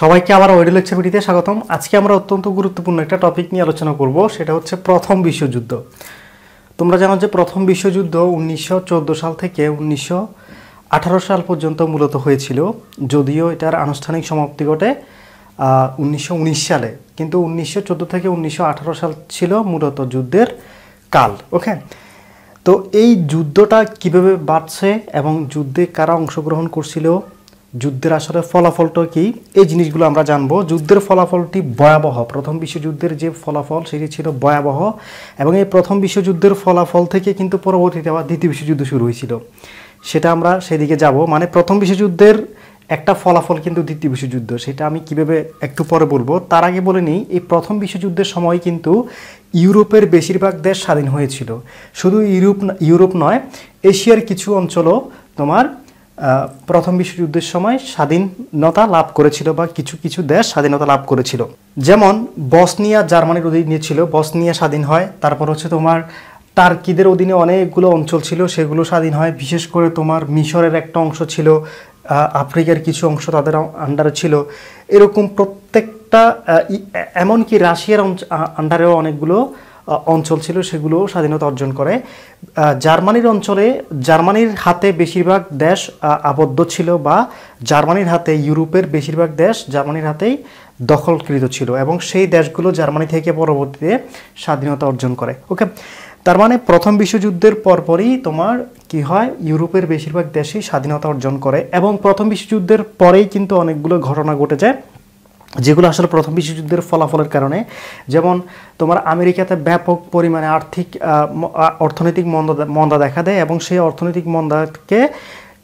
সবাইকে আবার ওয়েডেল ছবিটিতে স্বাগতম আজকে আমরা অত্যন্ত গুরুত্বপূর্ণ একটা টপিক নিয়ে আলোচনা করব সেটা হচ্ছে প্রথম বিশ্বযুদ্ধ তোমরা জানো যে প্রথম বিশ্বযুদ্ধ উনিশশো সাল থেকে উনিশশো সাল পর্যন্ত মূলত হয়েছিল যদিও এটার আনুষ্ঠানিক সমাপ্তি ঘটে উনিশশো সালে কিন্তু উনিশশো থেকে উনিশশো সাল ছিল মূলত যুদ্ধের কাল ওকে তো এই যুদ্ধটা কিভাবে বাড়ছে এবং যুদ্ধে কারা অংশগ্রহণ করছিল যুদ্ধের আসলে ফলাফলটা কি এই জিনিসগুলো আমরা জানবো যুদ্ধের ফলাফলটি ভয়াবহ প্রথম বিশ্বযুদ্ধের যে ফলাফল সেটি ছিল ভয়াবহ এবং এই প্রথম বিশ্বযুদ্ধের ফলাফল থেকে কিন্তু পরবর্তীতে আবার দ্বিতীয় বিশ্বযুদ্ধ শুরু হয়েছিল সেটা আমরা সেদিকে যাব মানে প্রথম বিশ্বযুদ্ধের একটা ফলাফল কিন্তু দ্বিতীয় বিশ্বযুদ্ধ সেটা আমি কিভাবে একটু পরে বলবো তার আগে বলে নিই এই প্রথম বিশ্বযুদ্ধের সময় কিন্তু ইউরোপের বেশিরভাগ দেশ স্বাধীন হয়েছিল শুধু ইউরোপ ইউরোপ নয় এশিয়ার কিছু অঞ্চলও তোমার প্রথম বিশ্বযুদ্ধের সময় স্বাধীনতা লাভ করেছিল বা কিছু কিছু দেশ স্বাধীনতা লাভ করেছিল যেমন বসনিয়া জার্মানির অধীনে ছিল বসনিয়া স্বাধীন হয় তারপর হচ্ছে তোমার টার্কিদের অধীনে অনেকগুলো অঞ্চল ছিল সেগুলো স্বাধীন হয় বিশেষ করে তোমার মিশরের একটা অংশ ছিল আফ্রিকার কিছু অংশ তাদের আন্ডারে ছিল এরকম প্রত্যেকটা এমনকি রাশিয়ার আন্ডারেও অনেকগুলো অঞ্চল ছিল সেগুলো স্বাধীনতা অর্জন করে জার্মানির অঞ্চলে জার্মানির হাতে বেশিরভাগ দেশ আবদ্ধ ছিল বা জার্মানির হাতে ইউরোপের বেশিরভাগ দেশ জার্মানির হাতেই দখলকৃত ছিল এবং সেই দেশগুলো জার্মানি থেকে পরবর্তীতে স্বাধীনতা অর্জন করে ওকে তার মানে প্রথম বিশ্বযুদ্ধের পরপরই তোমার কি হয় ইউরোপের বেশিরভাগ দেশই স্বাধীনতা অর্জন করে এবং প্রথম বিশ্বযুদ্ধের পরেই কিন্তু অনেকগুলো ঘটনা ঘটে যায় যেগুলো আসলে প্রথম বিশ্বযুদ্ধের ফলাফলের কারণে যেমন তোমার আমেরিকাতে ব্যাপক পরিমাণে আর্থিক অর্থনৈতিক মন্দা মন্দা দেখা দেয় এবং সেই অর্থনৈতিক মন্দাকে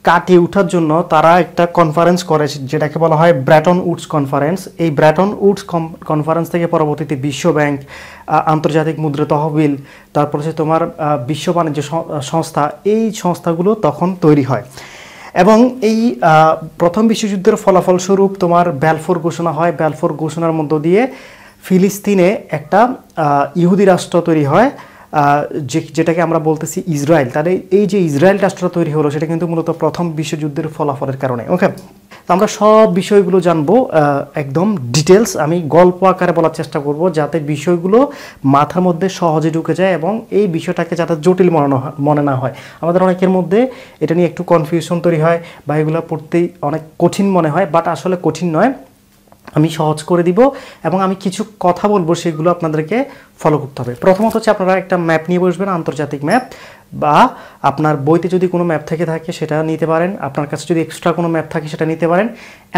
কাটিয়ে ওঠার জন্য তারা একটা কনফারেন্স করে যেটাকে বলা হয় ব্র্যাটন উডস কনফারেন্স এই ব্র্যাটন উডস কনফারেন্স থেকে পরবর্তীতে বিশ্বব্যাংক আন্তর্জাতিক মুদ্রা তহবিল তারপর হচ্ছে তোমার বিশ্ব বাণিজ্য সংস্থা এই সংস্থাগুলো তখন তৈরি হয় এবং এই প্রথম বিশ্বযুদ্ধের ফলাফলস্বরূপ তোমার ব্যালফোর ঘোষণা হয় ব্যালফোর ঘোষণার মধ্য দিয়ে ফিলিস্তিনে একটা ইহুদি রাষ্ট্র তৈরি হয় যে যেটাকে আমরা বলতেছি ইসরায়েল তাহলে এই যে ইসরায়েল রাষ্ট্র তৈরি হলো সেটা কিন্তু মূলত প্রথম বিশ্বযুদ্ধের ফলাফলের কারণে ওকে তো আমরা সব বিষয়গুলো জানবো একদম ডিটেলস আমি গল্প আকারে বলার চেষ্টা করব যাতে বিষয়গুলো মাথার মধ্যে সহজে ঢুকে যায় এবং এই বিষয়টাকে যাতে জটিল মনে না হয় আমাদের অনেকের মধ্যে এটা নিয়ে একটু কনফিউশন তৈরি হয় বা এগুলো পড়তেই অনেক কঠিন মনে হয় বাট আসলে কঠিন নয় আমি সহজ করে দিব এবং আমি কিছু কথা বলবো সেগুলো আপনাদেরকে ফলো করতে হবে প্রথমত হচ্ছে আপনারা একটা ম্যাপ নিয়ে বসবেন আন্তর্জাতিক ম্যাপ বা আপনার বইতে যদি কোনো ম্যাপ থেকে থাকে সেটা নিতে পারেন আপনার কাছে যদি এক্সট্রা কোনো ম্যাপ থাকে সেটা নিতে পারেন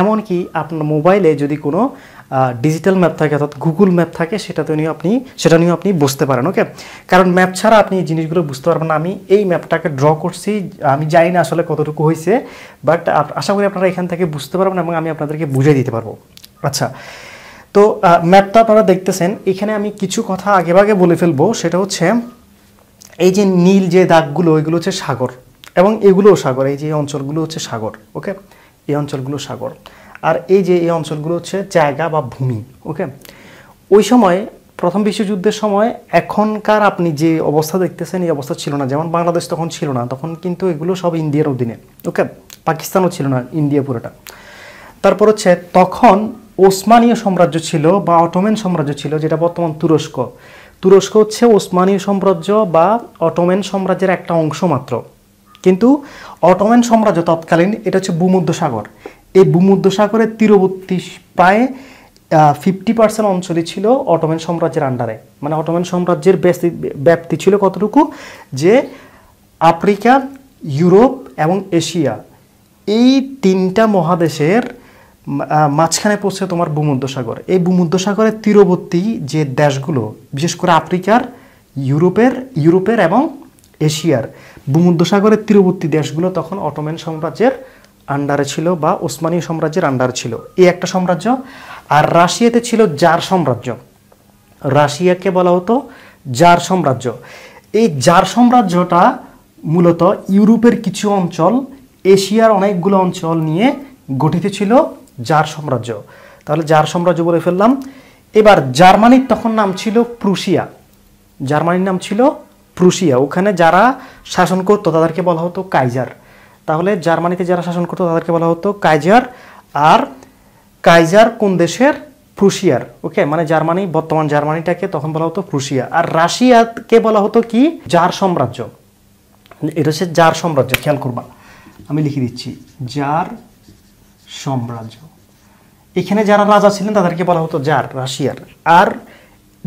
এমনকি আপনার মোবাইলে যদি কোনো ডিজিটাল ম্যাপ থাকে অর্থাৎ গুগল ম্যাপ থাকে সেটাতে নিয়ে আপনি সেটা নিয়েও আপনি বুঝতে পারেন ওকে কারণ ম্যাপ ছাড়া আপনি এই জিনিসগুলো বুঝতে পারবেন না আমি এই ম্যাপটাকে ড্র করছি আমি জানি না আসলে কতটুকু হয়েছে বাট আশা করি আপনারা এখান থেকে বুঝতে পারবেন এবং আমি আপনাদেরকে বুঝিয়ে দিতে পারবো আচ্ছা তো ম্যাপটা আপনারা দেখতেছেন এখানে আমি কিছু কথা আগেভাগে বলে ফেলবো সেটা হচ্ছে এই যে নীল যে দাগগুলো ওইগুলো হচ্ছে সাগর এবং এগুলোও সাগর এই যে অঞ্চলগুলো হচ্ছে সাগর ওকে এই অঞ্চলগুলো সাগর আর এই যে এই অঞ্চলগুলো হচ্ছে জায়গা বা ভূমি ওকে ওই সময় প্রথম বিশ্বযুদ্ধের সময় এখনকার আপনি যে অবস্থা দেখতেছেন এই অবস্থা ছিল না যেমন বাংলাদেশ তখন ছিল না তখন কিন্তু এগুলো সব ইন্ডিয়ার অধীনে ওকে পাকিস্তানও ছিল না ইন্ডিয়া পুরোটা তারপর হচ্ছে তখন ওসমানীয় সাম্রাজ্য ছিল বা অটোমেন সাম্রাজ্য ছিল যেটা বর্তমান তুরস্ক তুরস্ক হচ্ছে ওসমানীয় সাম্রাজ্য বা অটোম্যান সাম্রাজ্যের একটা অংশ মাত্র কিন্তু অটোম্যান সাম্রাজ্য তৎকালীন এটা হচ্ছে ভূমধ্য সাগর এই ভূমধ্য সাগরের তীরবর্তী প্রায় ফিফটি পার্সেন্ট অঞ্চলে ছিল অটোম্যান সাম্রাজ্যের আন্ডারে মানে অটোম্যান সাম্রাজ্যের ব্যাপ্তি ছিল কতটুকু যে আফ্রিকা ইউরোপ এবং এশিয়া এই তিনটা মহাদেশের মাঝখানে পড়ছে তোমার ভূমধ্যসাগর এই ভূমধ্যসাগরের তীরবর্তী যে দেশগুলো বিশেষ করে আফ্রিকার ইউরোপের ইউরোপের এবং এশিয়ার ভূমধ্যসাগরের তীরবর্তী দেশগুলো তখন অটোম্যান সাম্রাজ্যের আন্ডারে ছিল বা ওসমানীয় সাম্রাজ্যের আন্ডারে ছিল এই একটা সাম্রাজ্য আর রাশিয়াতে ছিল জার সাম্রাজ্য রাশিয়াকে বলা হতো জার সাম্রাজ্য এই জার সাম্রাজ্যটা মূলত ইউরোপের কিছু অঞ্চল এশিয়ার অনেকগুলো অঞ্চল নিয়ে গঠিত ছিল জার সাম্রাজ্য তাহলে জার সাম্রাজ্য বলে ফেললাম এবার জার্মানির তখন নাম ছিল প্রুশিয়া জার্মানির নাম ছিল প্রুশিয়া ওখানে যারা শাসন করতো তাদেরকে বলা হতো কাইজার তাহলে জার্মানিতে যারা শাসন করতো তাদেরকে বলা হতো কাইজার আর কাইজার কোন দেশের প্রুশিয়ার ওকে মানে জার্মানি বর্তমান জার্মানিটাকে তখন বলা হতো প্রুশিয়া আর রাশিয়াকে বলা হতো কি জার সাম্রাজ্য এটা হচ্ছে জার সাম্রাজ্য খেয়াল করবা আমি লিখে দিচ্ছি জার সাম্রাজ্য এখানে যারা রাজা ছিলেন তাদেরকে বলা হতো জার রাশিয়ার আর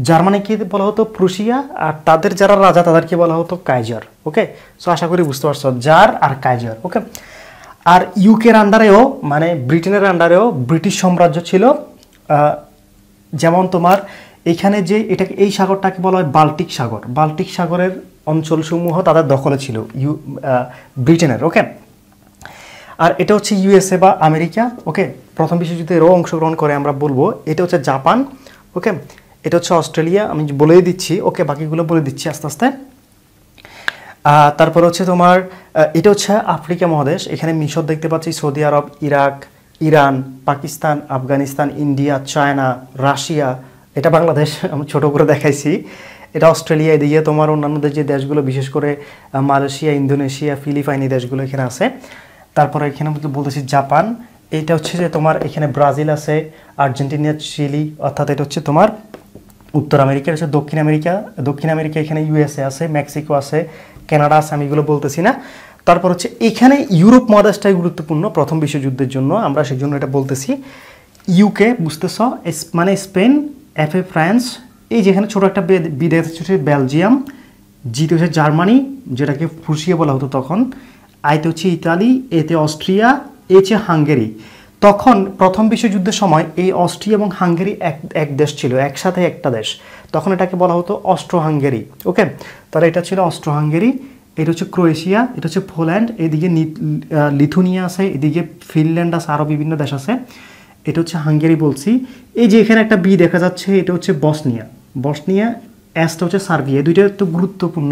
জার্মানিকে বলা হতো প্রুশিয়া আর তাদের যারা রাজা তাদেরকে বলা হতো কাইজার ওকে সো আশা করি বুঝতে পারছো জার আর কাইজার ওকে আর ইউকের আন্ডারেও মানে ব্রিটেনের আন্ডারেও ব্রিটিশ সাম্রাজ্য ছিল যেমন তোমার এখানে যে এটা এই সাগরটাকে বলা হয় বাল্টিক সাগর বাল্টিক সাগরের অঞ্চলসমূহ তাদের দখলে ছিল ইউ ব্রিটেনের ওকে আর এটা হচ্ছে ইউএসএ বা আমেরিকা ওকে প্রথম বিশ্বযুদ্ধে এরও অংশগ্রহণ করে আমরা বলবো এটা হচ্ছে জাপান ওকে এটা হচ্ছে অস্ট্রেলিয়া আমি বলে দিচ্ছি ওকে বাকিগুলো বলে দিচ্ছি আস্তে আস্তে তারপর হচ্ছে তোমার এটা হচ্ছে আফ্রিকা মহাদেশ এখানে মিশর দেখতে পাচ্ছি Saudi Arab Iraq Iran Pakistan Afghanistan India China Russia এটা বাংলাদেশ আমি ছোটো করে দেখাইছি এটা অস্ট্রেলিয়া এদিকে তোমার অন্যান্য যে দেশগুলো বিশেষ করে মালয়েশিয়া ইন্দোনেশিয়া ফিলিপাইন এই দেশগুলো এখানে আছে তারপরে এখানে বলতেছি জাপান এটা হচ্ছে যে তোমার এখানে ব্রাজিল আছে আর্জেন্টিনা চিলি অর্থাৎ এটা হচ্ছে তোমার উত্তর আমেরিকা আছে দক্ষিণ আমেরিকা দক্ষিণ আমেরিকা এখানে ইউএসএ আছে মেক্সিকো আছে কানাডা আছে আমি এগুলো বলতেছি না তারপর হচ্ছে এখানে ইউরোপ মহাদেশটাই গুরুত্বপূর্ণ প্রথম বিশ্বযুদ্ধের জন্য আমরা সেই জন্য এটা বলতেছি ইউকে বুঝতেছ মানে স্পেন এফ এ ফ্রান্স এই যেখানে ছোটো একটা বিদেশ হচ্ছে বেলজিয়াম জিতে হচ্ছে জার্মানি যেটাকে ফুসিয়ে বলা হতো তখন আইতে হচ্ছে ইতালি এতে অস্ট্রিয়া এছে হাঙ্গেরি তখন প্রথম বিশ্বযুদ্ধের সময় এই অস্ট্রিয়া এবং হাঙ্গেরি এক এক দেশ ছিল একসাথে একটা দেশ তখন এটাকে বলা হতো অস্ট্রো হাঙ্গেরি ওকে তাহলে এটা ছিল অস্ট্রো হাঙ্গেরি এটা হচ্ছে ক্রোয়েশিয়া এটা হচ্ছে পোল্যান্ড এদিকে লিথুনিয়া আছে এদিকে ফিনল্যান্ড আছে আরও বিভিন্ন দেশ আছে এটা হচ্ছে হাঙ্গেরি বলছি এই যে এখানে একটা বি দেখা যাচ্ছে এটা হচ্ছে বসনিয়া বসনিয়া অ্যাসটা হচ্ছে সার্বিয়া দুইটা তো গুরুত্বপূর্ণ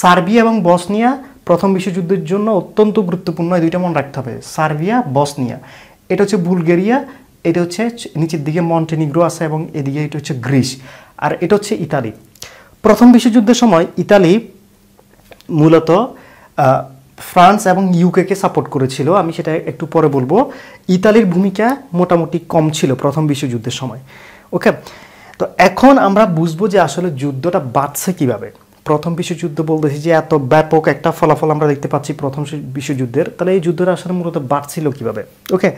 সার্বিয়া এবং বসনিয়া প্রথম বিশ্বযুদ্ধের জন্য অত্যন্ত গুরুত্বপূর্ণ এই দুইটা মনে রাখতে হবে সার্বিয়া বসনিয়া এটা হচ্ছে বুলগেরিয়া এটা হচ্ছে নিচের দিকে মন্টেনিগ্রো আছে এবং এদিকে এটা হচ্ছে গ্রিস আর এটা হচ্ছে ইতালি প্রথম বিশ্বযুদ্ধের সময় ইতালি মূলত ফ্রান্স এবং ইউকেকে সাপোর্ট করেছিল আমি সেটা একটু পরে বলবো ইতালির ভূমিকা মোটামুটি কম ছিল প্রথম বিশ্বযুদ্ধের সময় ওকে তো এখন আমরা বুঝবো যে আসলে যুদ্ধটা বাড়ছে কীভাবে প্রথম বিশ্বযুদ্ধ বলতেছি যে এত ব্যাপক একটা ফলাফল আমরা দেখতে পাচ্ছি প্রথম বিশ্বযুদ্ধের তাহলে এই যুদ্ধের আসার মূলত বাড়ছিল কিভাবে ওকে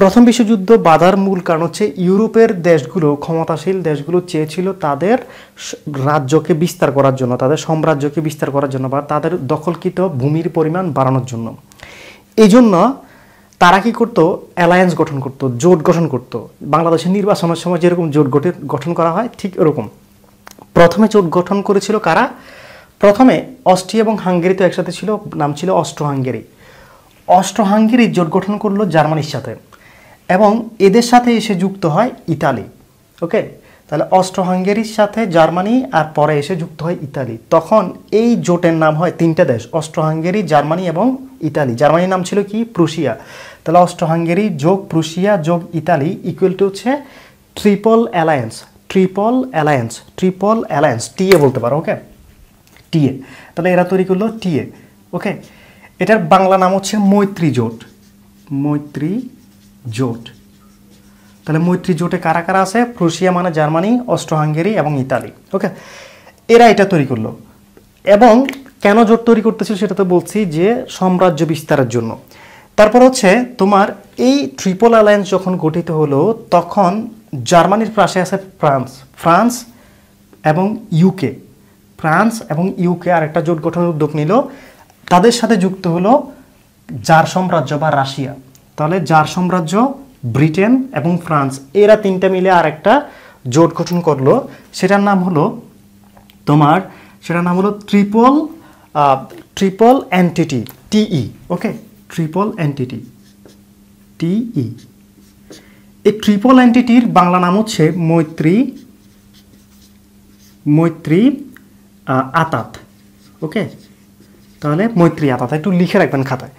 প্রথম বিশ্বযুদ্ধ বাধার মূল কারণ হচ্ছে ইউরোপের দেশগুলো ক্ষমতাশীল দেশগুলো চেয়েছিল তাদের রাজ্যকে বিস্তার করার জন্য তাদের সাম্রাজ্যকে বিস্তার করার জন্য বা তাদের দখলকৃত ভূমির পরিমাণ বাড়ানোর জন্য এই জন্য তারা কি করতো অ্যালায়েন্স গঠন করত জোট গঠন করত বাংলাদেশের নির্বাচনের সময় যেরকম জোট গঠন করা হয় ঠিক এরকম প্রথমে জোট গঠন করেছিল কারা প্রথমে অস্ট্রিয়া এবং হাঙ্গেরি তো একসাথে ছিল নাম ছিল অস্ট্রো হাঙ্গেরি অস্ট্রো হাঙ্গেরি জোট গঠন করলো জার্মানির সাথে এবং এদের সাথে এসে যুক্ত হয় ইতালি ওকে তাহলে অস্ট্রো হাঙ্গেরির সাথে জার্মানি আর পরে এসে যুক্ত হয় ইতালি তখন এই জোটের নাম হয় তিনটা দেশ অস্ট্রো হাঙ্গেরি জার্মানি এবং ইতালি জার্মানির নাম ছিল কি প্রুশিয়া তাহলে অস্ট্রো হাঙ্গেরি যোগ প্রুশিয়া যোগ ইতালি ইকুয়াল টু হচ্ছে triple alliance triple alliance triple alliance TA বলতে পারো ওকে টিএ তাহলে এরা তৈরি করলো টিএ ওকে এটার বাংলা নাম হচ্ছে মৈত্রী জোট মৈত্রী জোট তাহলে মৈত্রী জোটে কারা কারা আছে প্রুশিয়া মানে জার্মানি অস্ট্রো হাঙ্গেরি এবং ইতালি ওকে এরা এটা তৈরি করলো এবং কেন জোট তৈরি করতেছে সেটা তো বলছি যে সাম্রাজ্য বিস্তারের জন্য তারপর হচ্ছে তোমার এই ট্রিপল অ্যালায়েন্স যখন গঠিত হলো তখন জার্মানির পাশে আছে ফ্রান্স ফ্রান্স এবং ইউকে ফ্রান্স এবং ইউকে আর একটা জোট গঠনের উদ্যোগ নিল তাদের সাথে যুক্ত হলো জার সাম্রাজ্য বা রাশিয়া তাহলে জার সাম্রাজ্য ব্রিটেন এবং ফ্রান্স এরা তিনটা মিলে আরেকটা জোট গঠন করলো সেটার নাম হলো তোমার সেটার নাম হলো triple triple entente TE okay triple entente TE এই ট্রিপল অ্যান্টিটির বাংলা নাম হচ্ছে মৈত্রী মৈত্রী আতাত ওকে তাহলে মৈত্রী আতাত একটু লিখে রাখবেন খাতায়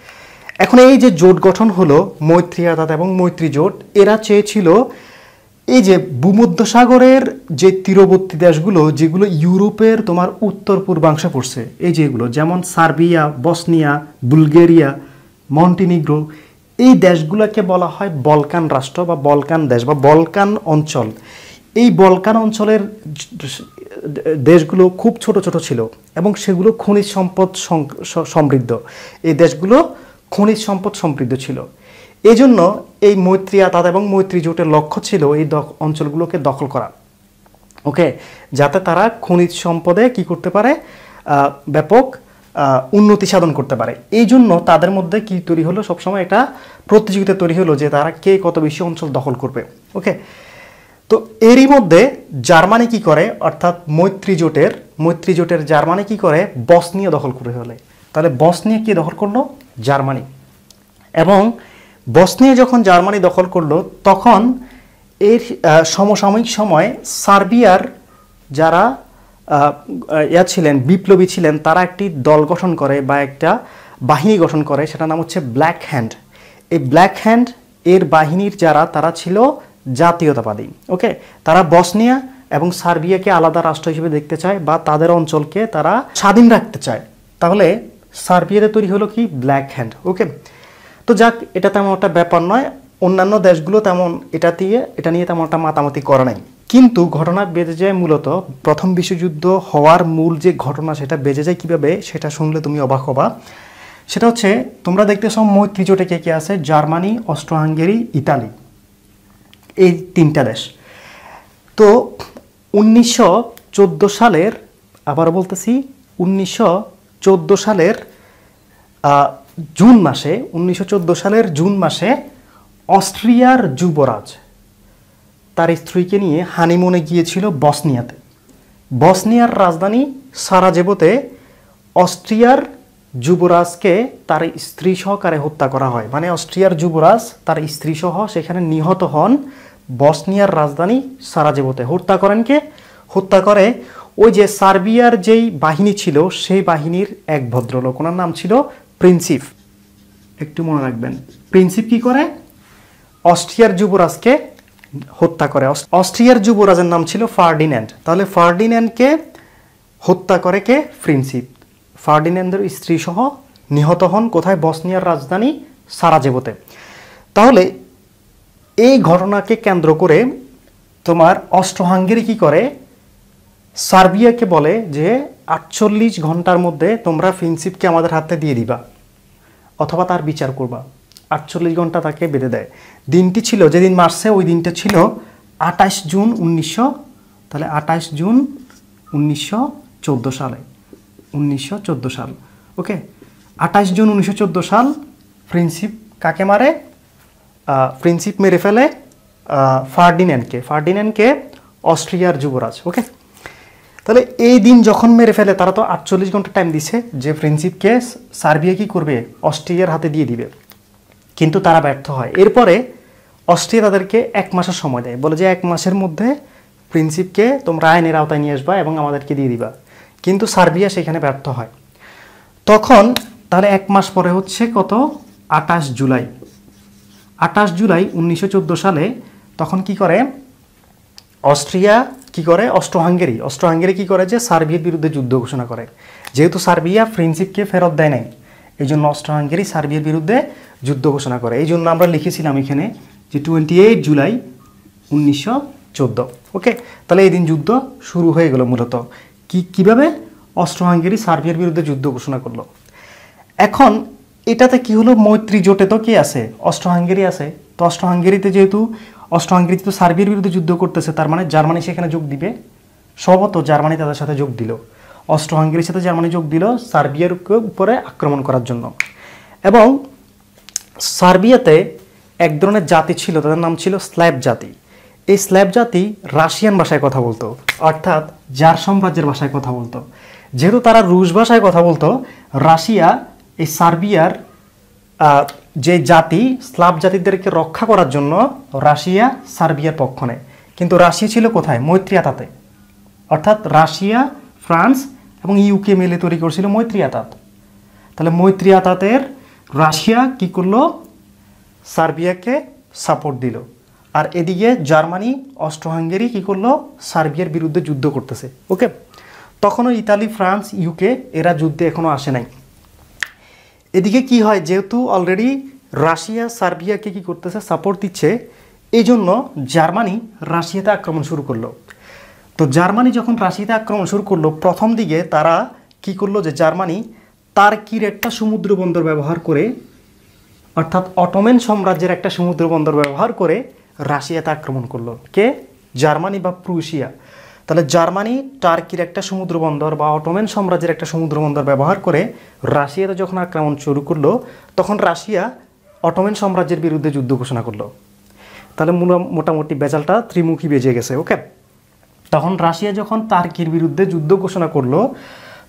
এখন এই যে জোট গঠন হলো মৈত্রী আতাত এবং মৈত্রী জোট এরা চেয়েছিল এই যে ভূমধ্যসাগরের যে তীরবর্তী দেশগুলো যেগুলো ইউরোপের তোমার উত্তর পূর্বাংশে পড়ছে এই যেগুলো যেমন সার্বিয়া বসনিয়া বুলগেরিয়া মন্টিনিগ্রো এই দেশগুলোকে বলা হয় বলকান রাষ্ট্র বা বলকান দেশ বা বলকান অঞ্চল এই বলকান অঞ্চলের দেশগুলো খুব ছোট ছোট ছিল এবং সেগুলো খনিজ সম্পদ সমৃদ্ধ এই দেশগুলো খনিজ সম্পদ সমৃদ্ধ ছিল এই জন্য এই মৈত্রী আতাত এবং মৈত্রী জোটের লক্ষ্য ছিল এই অঞ্চলগুলোকে দখল করা ওকে যাতে তারা খনিজ সম্পদে কি করতে পারে ব্যাপক উন্নতি সাধন করতে পারে এই জন্য তাদের মধ্যে কি তৈরি হলো সবসময় একটা প্রতিযোগিতা তৈরি হলো যে তারা কে কত বেশি অঞ্চল দখল করবে ওকে তো এরই মধ্যে জার্মানি কি করে অর্থাৎ মৈত্রী জোটের মৈত্রী জোটের জার্মানি কি করে বসনিয়া দখল করে হলে তাহলে বসনিয়া কি দখল করলো জার্মানি এবং বসনিয়া যখন জার্মানি দখল করলো তখন এর সমসাময়িক সময় সার্বিয়ার যারা ইয়া ছিলেন বিপ্লবী ছিলেন তারা একটি দল গঠন করে বা একটা বাহিনী গঠন করে সেটার নাম হচ্ছে ব্ল্যাক হ্যান্ড এই ব্ল্যাক হ্যান্ড এর বাহিনীর যারা তারা ছিল জাতীয়তাবাদী ওকে তারা বসনিয়া এবং সার্বিয়াকে আলাদা রাষ্ট্র হিসেবে দেখতে চায় বা তাদের অঞ্চলকে তারা স্বাধীন রাখতে চায় তাহলে সার্বিয়াতে তৈরি হলো কি ব্ল্যাক হ্যান্ড ওকে তো যাক এটা তেমন একটা ব্যাপার নয় অন্যান্য দেশগুলো তেমন এটা দিয়ে এটা নিয়ে তেমন একটা মাতামাতি করা নাই কিন্তু ঘটনা বেজে যায় মূলত প্রথম বিশ্বযুদ্ধ হওয়ার মূল যে ঘটনা সেটা বেজে যায় কীভাবে সেটা শুনলে তুমি অবাক হবা সেটা হচ্ছে তোমরা দেখতেছো মৈত্রী ত্রিজোটে কে কে আছে জার্মানি অস্ট্রো হাঙ্গেরি ইতালি এই তিনটা দেশ তো উনিশশো সালের আবার বলতেছি উনিশশো সালের জুন মাসে উনিশশো সালের জুন মাসে অস্ট্রিয়ার যুবরাজ তার স্ত্রীকে নিয়ে হানিমুনে গিয়েছিল বসনিয়াতে বসনিয়ার রাজধানী সারাজেবোতে অস্ট্রিয়ার যুবরাজকে তার স্ত্রী সহকারে হত্যা করা হয় মানে অস্ট্রিয়ার যুবরাজ তার স্ত্রী সহ সেখানে নিহত হন বসনিয়ার রাজধানী সারাজেবোতে হত্যা করেন কে হত্যা করে ওই যে সার্বিয়ার যেই বাহিনী ছিল সেই বাহিনীর এক ভদ্রলোক ওনার নাম ছিল প্রিন্সিপ একটু মনে রাখবেন প্রিন্সিপ কি করে অস্ট্রিয়ার যুবরাজকে হত্যা করে অস্ট্রিয়ার যুবরাজের নাম ছিল ফার্ডিন্যান্ড তাহলে ফার্ডিন্যান্ডকে হত্যা করে কে প্রিন্সিপ ফার্ডিন্যান্ডের স্ত্রী সহ নিহত হন কোথায় বসনিয়ার রাজধানী সারাজেবোতে তাহলে এই ঘটনাকে কেন্দ্র করে তোমার অস্ট্রহাঙ্গেরি কি করে সার্বিয়াকে বলে যে আটচল্লিশ ঘন্টার মধ্যে তোমরা প্রিন্সিপকে আমাদের হাতে দিয়ে দিবা অথবা তার বিচার করবা আটচল্লিশ ঘন্টা তাকে বেঁধে দেয় দিনটি ছিল যেদিন মার্চে ওই দিনটা ছিল আটাইশ জুন উনিশশো তাহলে আটাইশ জুন উনিশশো সালে উনিশশো সাল ওকে আটাইশ জুন উনিশশো সাল প্রিন্সিপ কাকে মারে প্রিন্সিপ মেরে ফেলে ফার্ডিন্যান্ডকে ফার্ডিন্যান্ডকে অস্ট্রিয়ার যুবরাজ ওকে তাহলে এই দিন যখন মেরে ফেলে তারা তো আটচল্লিশ ঘন্টা টাইম দিছে যে প্রিন্সিপকে সার্বিয়া কী করবে অস্ট্রিয়ার হাতে দিয়ে দিবে কিন্তু তারা ব্যর্থ হয় এরপরে অস্ট্রিয়া তাদেরকে এক মাসের সময় দেয় বলে যে এক মাসের মধ্যে প্রিন্সিপকে তোমরা আইনের আওতায় নিয়ে আসবা এবং আমাদেরকে দিয়ে দিবা কিন্তু সার্বিয়া সেখানে ব্যর্থ হয় তখন তাহলে এক মাস পরে হচ্ছে কত আটাশ জুলাই আটাশ জুলাই উনিশশো সালে তখন কি করে অস্ট্রিয়া কি করে অস্ট্রো হাঙ্গেরি অস্ট্রো হাঙ্গেরি কী করে যে সার্বিয়ার বিরুদ্ধে যুদ্ধ ঘোষণা করে যেহেতু সার্বিয়া প্রিন্সিপকে ফেরত দেয় নাই এই জন্য অস্ট্রো হাঙ্গেরি সার্বিয়ার বিরুদ্ধে যুদ্ধ ঘোষণা করে এই জন্য আমরা লিখেছিলাম এখানে যে টোয়েন্টি এইট জুলাই উনিশশো চোদ্দো ওকে তাহলে এই দিন যুদ্ধ শুরু হয়ে গেল মূলত কি কিভাবে অস্ট্রো হাঙ্গেরি সার্বিয়ার বিরুদ্ধে যুদ্ধ ঘোষণা করলো এখন এটাতে কি হলো মৈত্রী জোটে তো কে আছে অস্ট্রো হাঙ্গেরি আছে তো অস্ট্রো হাঙ্গেরিতে যেহেতু অস্ট্রো হাঙ্গেরি তো সার্বিয়ার বিরুদ্ধে যুদ্ধ করতেছে তার মানে জার্মানি সেখানে যোগ দিবে সম্ভবত জার্মানি তাদের সাথে যোগ দিল অস্ট্রো হাঙ্গেরির সাথে জার্মানি যোগ দিল সার্বিয়ার উপরে আক্রমণ করার জন্য এবং সার্বিয়াতে এক ধরনের জাতি ছিল তাদের নাম ছিল স্ল্যাব জাতি এই স্ল্যাব জাতি রাশিয়ান ভাষায় কথা বলতো অর্থাৎ জার সাম্রাজ্যের ভাষায় কথা বলতো যেহেতু তারা রুশ ভাষায় কথা বলতো রাশিয়া এই সার্বিয়ার যে জাতি স্ল্যাব জাতিদেরকে রক্ষা করার জন্য রাশিয়া সার্বিয়ার পক্ষ নেয় কিন্তু রাশিয়া ছিল কোথায় মৈত্রিয়াতাতে অর্থাৎ রাশিয়া ফ্রান্স এবং ইউকে মিলে তৈরি করেছিল মৈত্রিয়াতাত তাহলে মৈত্রিয়াতাতের রাশিয়া কী করলো সার্বিয়াকে সাপোর্ট দিল আর এদিকে জার্মানি অস্ট্রো হাঙ্গেরি কী করলো সার্বিয়ার বিরুদ্ধে যুদ্ধ করতেছে ওকে তখনও ইতালি ফ্রান্স ইউকে এরা যুদ্ধে এখনও আসে নাই এদিকে কি হয় যেহেতু অলরেডি রাশিয়া সার্বিয়াকে কি করতেছে সাপোর্ট দিচ্ছে এই জন্য জার্মানি রাশিয়াতে আক্রমণ শুরু করলো তো জার্মানি যখন রাশিয়াতে আক্রমণ শুরু করলো প্রথম দিকে তারা কি করলো যে জার্মানি তার কির একটা সমুদ্র বন্দর ব্যবহার করে অর্থাৎ অটোমেন সাম্রাজ্যের একটা সমুদ্র বন্দর ব্যবহার করে রাশিয়াতে আক্রমণ করলো কে জার্মানি বা প্রুশিয়া তাহলে জার্মানি টার্কির একটা সমুদ্র বন্দর বা অটোমেন সাম্রাজ্যের একটা সমুদ্র বন্দর ব্যবহার করে রাশিয়াতে যখন আক্রমণ শুরু করলো তখন রাশিয়া অটোমেন সাম্রাজ্যের বিরুদ্ধে যুদ্ধ ঘোষণা করলো তাহলে মোটামুটি বেজালটা ত্রিমুখী বেজে গেছে ওকে তখন রাশিয়া যখন তার্কির বিরুদ্ধে যুদ্ধ ঘোষণা করলো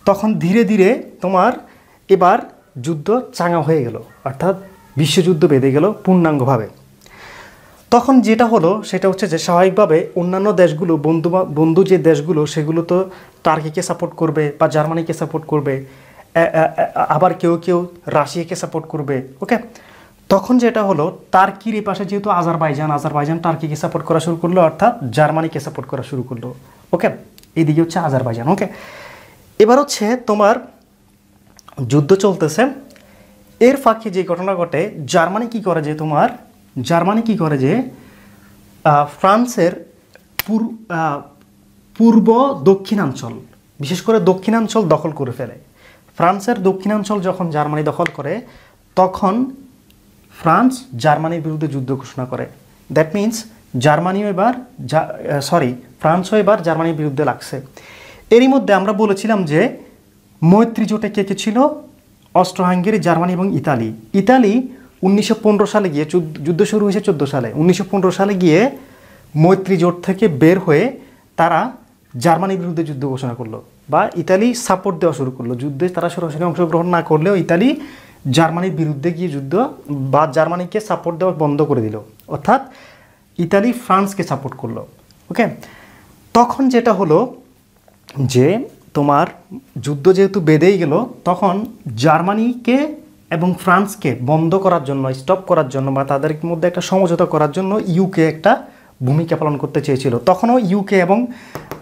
তখন ধীরে ধীরে তোমার এবার যুদ্ধ চাঙা হয়ে গেল অর্থাৎ বিশ্বযুদ্ধ বেঁধে গেল পূর্ণাঙ্গভাবে তখন যেটা হলো সেটা হচ্ছে যে স্বাভাবিকভাবে অন্যান্য দেশগুলো বন্ধু বন্ধু যে দেশগুলো সেগুলো তো টার্কিকে সাপোর্ট করবে বা জার্মানিকে সাপোর্ট করবে আবার কেউ কেউ রাশিয়াকে সাপোর্ট করবে ওকে তখন যেটা হলো টার্কির এ পাশে যেহেতু আজারবাইজান আজারবাইজান টার্কিকে সাপোর্ট করা শুরু করলো অর্থাৎ জার্মানিকে সাপোর্ট করা শুরু করলো ওকে এইদিকে হচ্ছে আজারবাইজান ওকে এবার হচ্ছে তোমার যুদ্ধ চলতেছে এর ফাঁকে যে ঘটনা ঘটে জার্মানি কি করে যে তোমার জার্মানি কি করে যে ফ্রান্সের পূর্ব দক্ষিণাঞ্চল বিশেষ করে দক্ষিণাঞ্চল দখল করে ফেলে ফ্রান্সের দক্ষিণাঞ্চল যখন জার্মানি দখল করে তখন ফ্রান্স জার্মানির বিরুদ্ধে যুদ্ধ ঘোষণা করে দ্যাট মিন্স জার্মানিও এবার সরি ফ্রান্সও এবার জার্মানির বিরুদ্ধে লাগছে এরই মধ্যে আমরা বলেছিলাম যে মৈত্রী জোটে কে কে ছিল অস্ট্রো হাঙ্গেরি জার্মানি এবং ইতালি ইতালি উনিশশো সালে গিয়ে যুদ্ধ শুরু হয়েছে চোদ্দো সালে উনিশশো সালে গিয়ে মৈত্রী জোট থেকে বের হয়ে তারা জার্মানির বিরুদ্ধে যুদ্ধ ঘোষণা করলো বা ইতালি সাপোর্ট দেওয়া শুরু করলো যুদ্ধে তারা সরাসরি অংশগ্রহণ না করলেও ইতালি জার্মানির বিরুদ্ধে গিয়ে যুদ্ধ বা জার্মানিকে সাপোর্ট দেওয়া বন্ধ করে দিল অর্থাৎ ইতালি ফ্রান্সকে সাপোর্ট করলো ওকে তখন যেটা হলো যে তোমার যুদ্ধ যেহেতু বেঁধেই গেল তখন জার্মানিকে এবং ফ্রান্সকে বন্ধ করার জন্য স্টপ করার জন্য বা তাদের মধ্যে একটা সমঝোতা করার জন্য ইউকে একটা ভূমিকা পালন করতে চেয়েছিল তখনও ইউকে এবং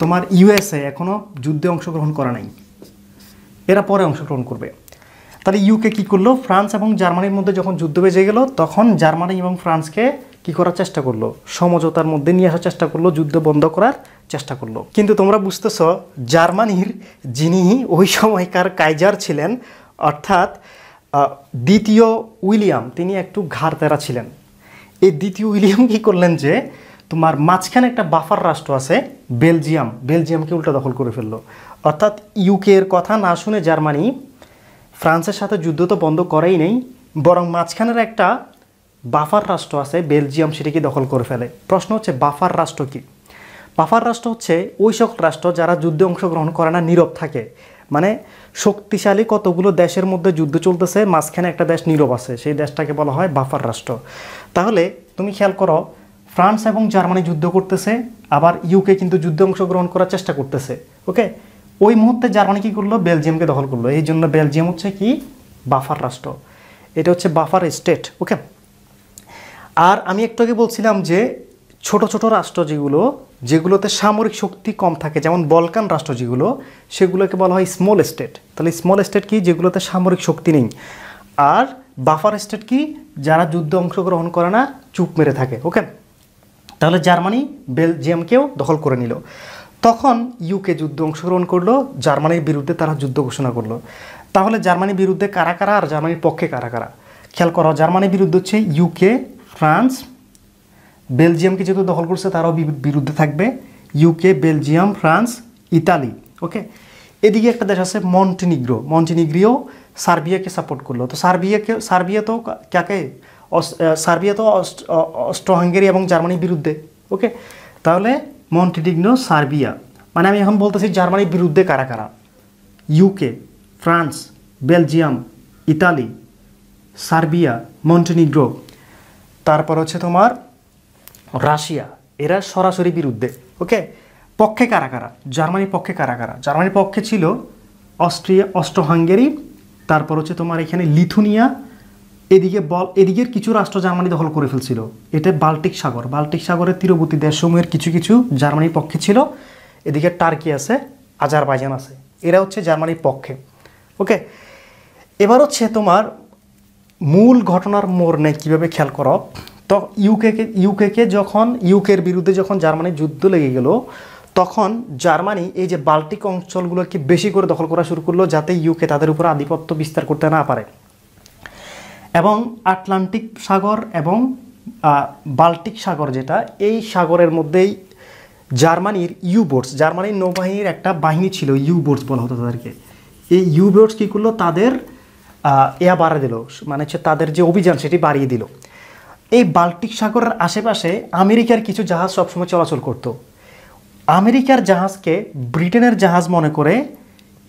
তোমার ইউএসএ এখনও যুদ্ধে অংশগ্রহণ করা নাই এরা পরে অংশগ্রহণ করবে তাহলে ইউকে কি করলো ফ্রান্স এবং জার্মানির মধ্যে যখন যুদ্ধ বেজে গেল তখন জার্মানি এবং ফ্রান্সকে কি করার চেষ্টা করলো সমঝোতার মধ্যে নিয়ে আসার চেষ্টা করলো যুদ্ধ বন্ধ করার চেষ্টা করলো কিন্তু তোমরা বুঝতেছ জার্মানির যিনি ওই সময়কার কাইজার ছিলেন অর্থাৎ দ্বিতীয় উইলিয়াম তিনি একটু ঘাড়তেরা ছিলেন এই দ্বিতীয় উইলিয়াম কি করলেন যে তোমার মাঝখানে একটা বাফার রাষ্ট্র আছে বেলজিয়াম বেলজিয়ামকে উল্টা দখল করে ফেললো অর্থাৎ ইউকের কথা না শুনে জার্মানি ফ্রান্সের সাথে যুদ্ধ তো বন্ধ করেই নেই বরং মাঝখানের একটা বাফার রাষ্ট্র আছে বেলজিয়াম সেটাকে দখল করে ফেলে প্রশ্ন হচ্ছে বাফার রাষ্ট্র কী বাফার রাষ্ট্র হচ্ছে ওই সকল রাষ্ট্র যারা যুদ্ধে অংশগ্রহণ করে না নীরব থাকে মানে শক্তিশালী কতগুলো দেশের মধ্যে যুদ্ধ চলতেছে মাঝখানে একটা দেশ নীরব আছে সেই দেশটাকে বলা হয় বাফার রাষ্ট্র তাহলে তুমি খেয়াল করো ফ্রান্স এবং জার্মানি যুদ্ধ করতেছে আবার ইউকে কিন্তু যুদ্ধে অংশগ্রহণ করার চেষ্টা করতেছে ওকে ওই মুহূর্তে জার্মানি কী করলো বেলজিয়ামকে দখল করলো এই জন্য বেলজিয়াম হচ্ছে কি বাফার রাষ্ট্র এটা হচ্ছে বাফার স্টেট ওকে আর আমি একটু আগে বলছিলাম যে ছোট ছোট রাষ্ট্র যেগুলো যেগুলোতে সামরিক শক্তি কম থাকে যেমন বলকান রাষ্ট্র যেগুলো সেগুলোকে বলা হয় স্মল স্টেট তাহলে স্মল স্টেট কি যেগুলোতে সামরিক শক্তি নেই আর বাফার স্টেট কি যারা যুদ্ধে অংশগ্রহণ করে না চুপ মেরে থাকে ওকে তাহলে জার্মানি বেলজিয়ামকেও দখল করে নিল তখন ইউকে যুদ্ধে অংশগ্রহণ করলো জার্মানির বিরুদ্ধে তারা যুদ্ধ ঘোষণা করলো তাহলে জার্মানির বিরুদ্ধে কারা কারা আর জার্মানির পক্ষে কারা কারা খেয়াল করো জার্মানির বিরুদ্ধে হচ্ছে ইউকে ফ্রান্স বেলজিয়ামকে যেহেতু দখল করছে তারাও বিরুদ্ধে থাকবে UK Belgium France Italy okay এদিকে একটা দেশ আছে মন্টিনিগ্রো মন্টিনিগ্রিও সার্বিয়াকে সাপোর্ট করলো তো সার্বিয়াকে সার্বিয়া তো কাকে সার্বিয়া তো অস্ট্রো হাঙ্গেরি এবং জার্মানির বিরুদ্ধে ওকে তাহলে মন্টিনিগ্রো সার্বিয়া মানে আমি এখন বলতেছি জার্মানির বিরুদ্ধে কারা কারা UK France Belgium Italy Serbia Montenegro তারপর হচ্ছে তোমার রাশিয়া এরা সরাসরি বিরুদ্ধে ওকে পক্ষে কারা কারা জার্মানির পক্ষে কারা কারা জার্মানির পক্ষে ছিল অস্ট্রিয়া অস্ট্রো হাঙ্গেরি তারপর হচ্ছে তোমার এখানে লিথুনিয়া এদিকে বল এদিকের কিছু রাষ্ট্র জার্মানি দখল করে ফেলছিল এটা বাল্টিক সাগর বাল্টিক সাগরের তীরবর্তী দেশসমূহের কিছু কিছু জার্মানির পক্ষে ছিল এদিকে টার্কি আছে আজারবাইজান আছে এরা হচ্ছে জার্মানির পক্ষে ওকে এবার হচ্ছে তোমার মূল ঘটনার মোড় নেই কীভাবে খেয়াল করো তো ইউকেকে ইউকেকে যখন ইউকের বিরুদ্ধে যখন জার্মানির যুদ্ধ লেগে গেল তখন জার্মানি এই যে বাল্টিক অঞ্চলগুলোকে বেশি করে দখল করা শুরু করলো যাতে ইউকে তাদের উপর আধিপত্য বিস্তার করতে না পারে এবং আটলান্টিক সাগর এবং বাল্টিক সাগর যেটা এই সাগরের মধ্যেই জার্মানির ইউবোটস জার্মানির নৌবাহিনীর একটা বাহিনী ছিল ইউবোটস বলা হতো তাদেরকে এই ইউবোটস কী করলো তাদের এয়া বাড়া দিল মানে হচ্ছে তাদের যে অভিযান সেটি বাড়িয়ে দিল এই বাল্টিক সাগরের আশেপাশে আমেরিকার কিছু জাহাজ সবসময় চলাচল করত। আমেরিকার জাহাজকে ব্রিটেনের জাহাজ মনে করে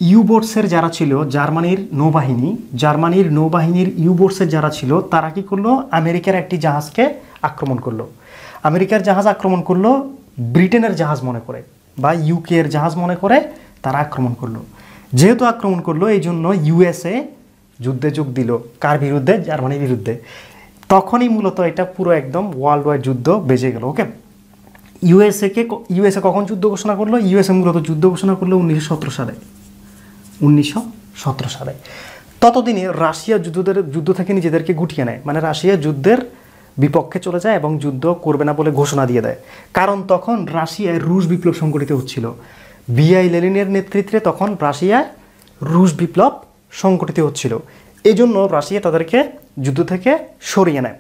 ইউবোটসের যারা ছিল জার্মানির নৌবাহিনী জার্মানির নৌবাহিনীর ইউবোটসের যারা ছিল তারা কি করলো আমেরিকার একটি জাহাজকে আক্রমণ করলো আমেরিকার জাহাজ আক্রমণ করলো ব্রিটেনের জাহাজ মনে করে বা ইউকের জাহাজ মনে করে তারা আক্রমণ করলো যেহেতু আক্রমণ করলো এই জন্য ইউএসএ যুদ্ধে যোগ দিল কার বিরুদ্ধে জার্মানির বিরুদ্ধে তখনই মূলত এটা পুরো একদম ওয়ার্ল্ড ওয়াইড যুদ্ধ বেজে গেল ওকে ইউএসএকে ইউএসএ কখন যুদ্ধ ঘোষণা করলো ইউএসএ মূলত যুদ্ধ ঘোষণা করলো উনিশশো সালে উনিশশো সালে ততদিনে রাশিয়া যুদ্ধদের যুদ্ধ থেকে নিজেদেরকে গুটিয়ে নেয় মানে রাশিয়া যুদ্ধের বিপক্ষে চলে যায় এবং যুদ্ধ করবে না বলে ঘোষণা দিয়ে দেয় কারণ তখন রাশিয়ায় রুশ বিপ্লব সংগঠিত হচ্ছিল বিআই লেলিনের নেতৃত্বে তখন রাশিয়ায় রুশ বিপ্লব সংগঠিত হচ্ছিল এই জন্য রাশিয়া তাদেরকে যুদ্ধ থেকে সরিয়ে নেয়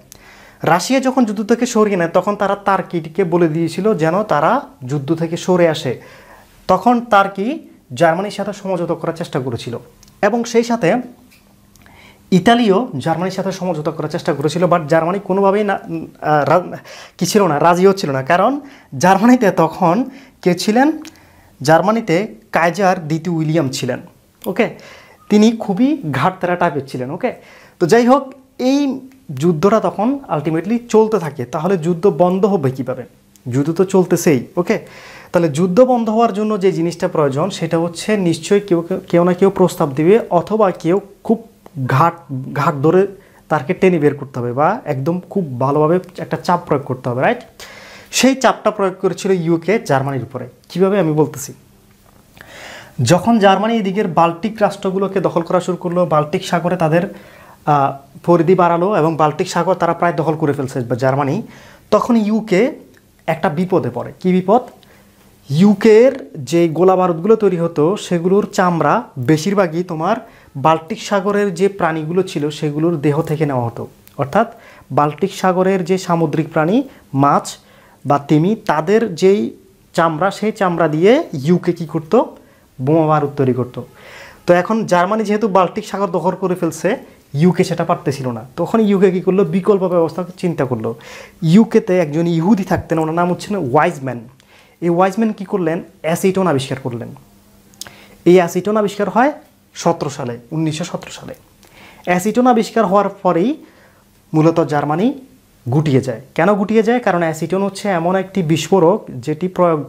রাশিয়া যখন যুদ্ধ থেকে সরিয়ে নেয় তখন তারা তার্কিটিকে বলে দিয়েছিল যেন তারা যুদ্ধ থেকে সরে আসে তখন তার্কি জার্মানির সাথে সমঝোতা করার চেষ্টা করেছিল এবং সেই সাথে ইতালিও জার্মানির সাথে সমঝোতা করার চেষ্টা করেছিল বাট জার্মানি কোনোভাবেই না কি ছিল না রাজি হচ্ছিল না কারণ জার্মানিতে তখন কে ছিলেন জার্মানিতে কাইজার দ্বিতীয় উইলিয়াম ছিলেন ওকে তিনি খুবই ঘাটতারা টাইপের ছিলেন ওকে তো যাই হোক এই যুদ্ধটা তখন আলটিমেটলি চলতে থাকে তাহলে যুদ্ধ বন্ধ হবে কীভাবে যুদ্ধ তো চলতেছেই ওকে তাহলে যুদ্ধ বন্ধ হওয়ার জন্য যে জিনিসটা প্রয়োজন সেটা হচ্ছে নিশ্চয়ই কেউ কেউ না কেউ প্রস্তাব দিবে অথবা কেউ খুব ঘাট ঘাট ধরে তাকে টেনে বের করতে হবে বা একদম খুব ভালোভাবে একটা চাপ প্রয়োগ করতে হবে রাইট সেই চাপটা প্রয়োগ করেছিল ইউকে জার্মানির উপরে কীভাবে আমি বলতেছি যখন জার্মানি এদিকের বাল্টিক রাষ্ট্রগুলোকে দখল করা শুরু করলো বাল্টিক সাগরে তাদের পরিধি বাড়ালো এবং বাল্টিক সাগর তারা প্রায় দখল করে ফেলছে জার্মানি তখন ইউকে একটা বিপদে পড়ে কি বিপদ ইউকের যে গোলা বারুদগুলো তৈরি হতো সেগুলোর চামড়া বেশিরভাগই তোমার বাল্টিক সাগরের যে প্রাণীগুলো ছিল সেগুলোর দেহ থেকে নেওয়া হতো অর্থাৎ বাল্টিক সাগরের যে সামুদ্রিক প্রাণী মাছ বা তিমি তাদের যেই চামড়া সেই চামড়া দিয়ে ইউকে কী করতো বোমাবারুদ তৈরি করতো তো এখন জার্মানি যেহেতু বাল্টিক সাগর দখল করে ফেলছে ইউকে সেটা পারতেছিল না তখন ইউকে কী করলো বিকল্প ব্যবস্থা চিন্তা করলো ইউকেতে একজন ইহুদি থাকতেন ওনার নাম হচ্ছে না ওয়াইজম্যান এই ওয়াইজম্যান কী করলেন অ্যাসিটন আবিষ্কার করলেন এই অ্যাসিটন আবিষ্কার হয় সতেরো সালে উনিশশো সালে অ্যাসিটন আবিষ্কার হওয়ার পরেই মূলত জার্মানি গুটিয়ে যায় কেন গুটিয়ে যায় কারণ অ্যাসিটন হচ্ছে এমন একটি বিস্ফোরক যেটি প্রয়োগ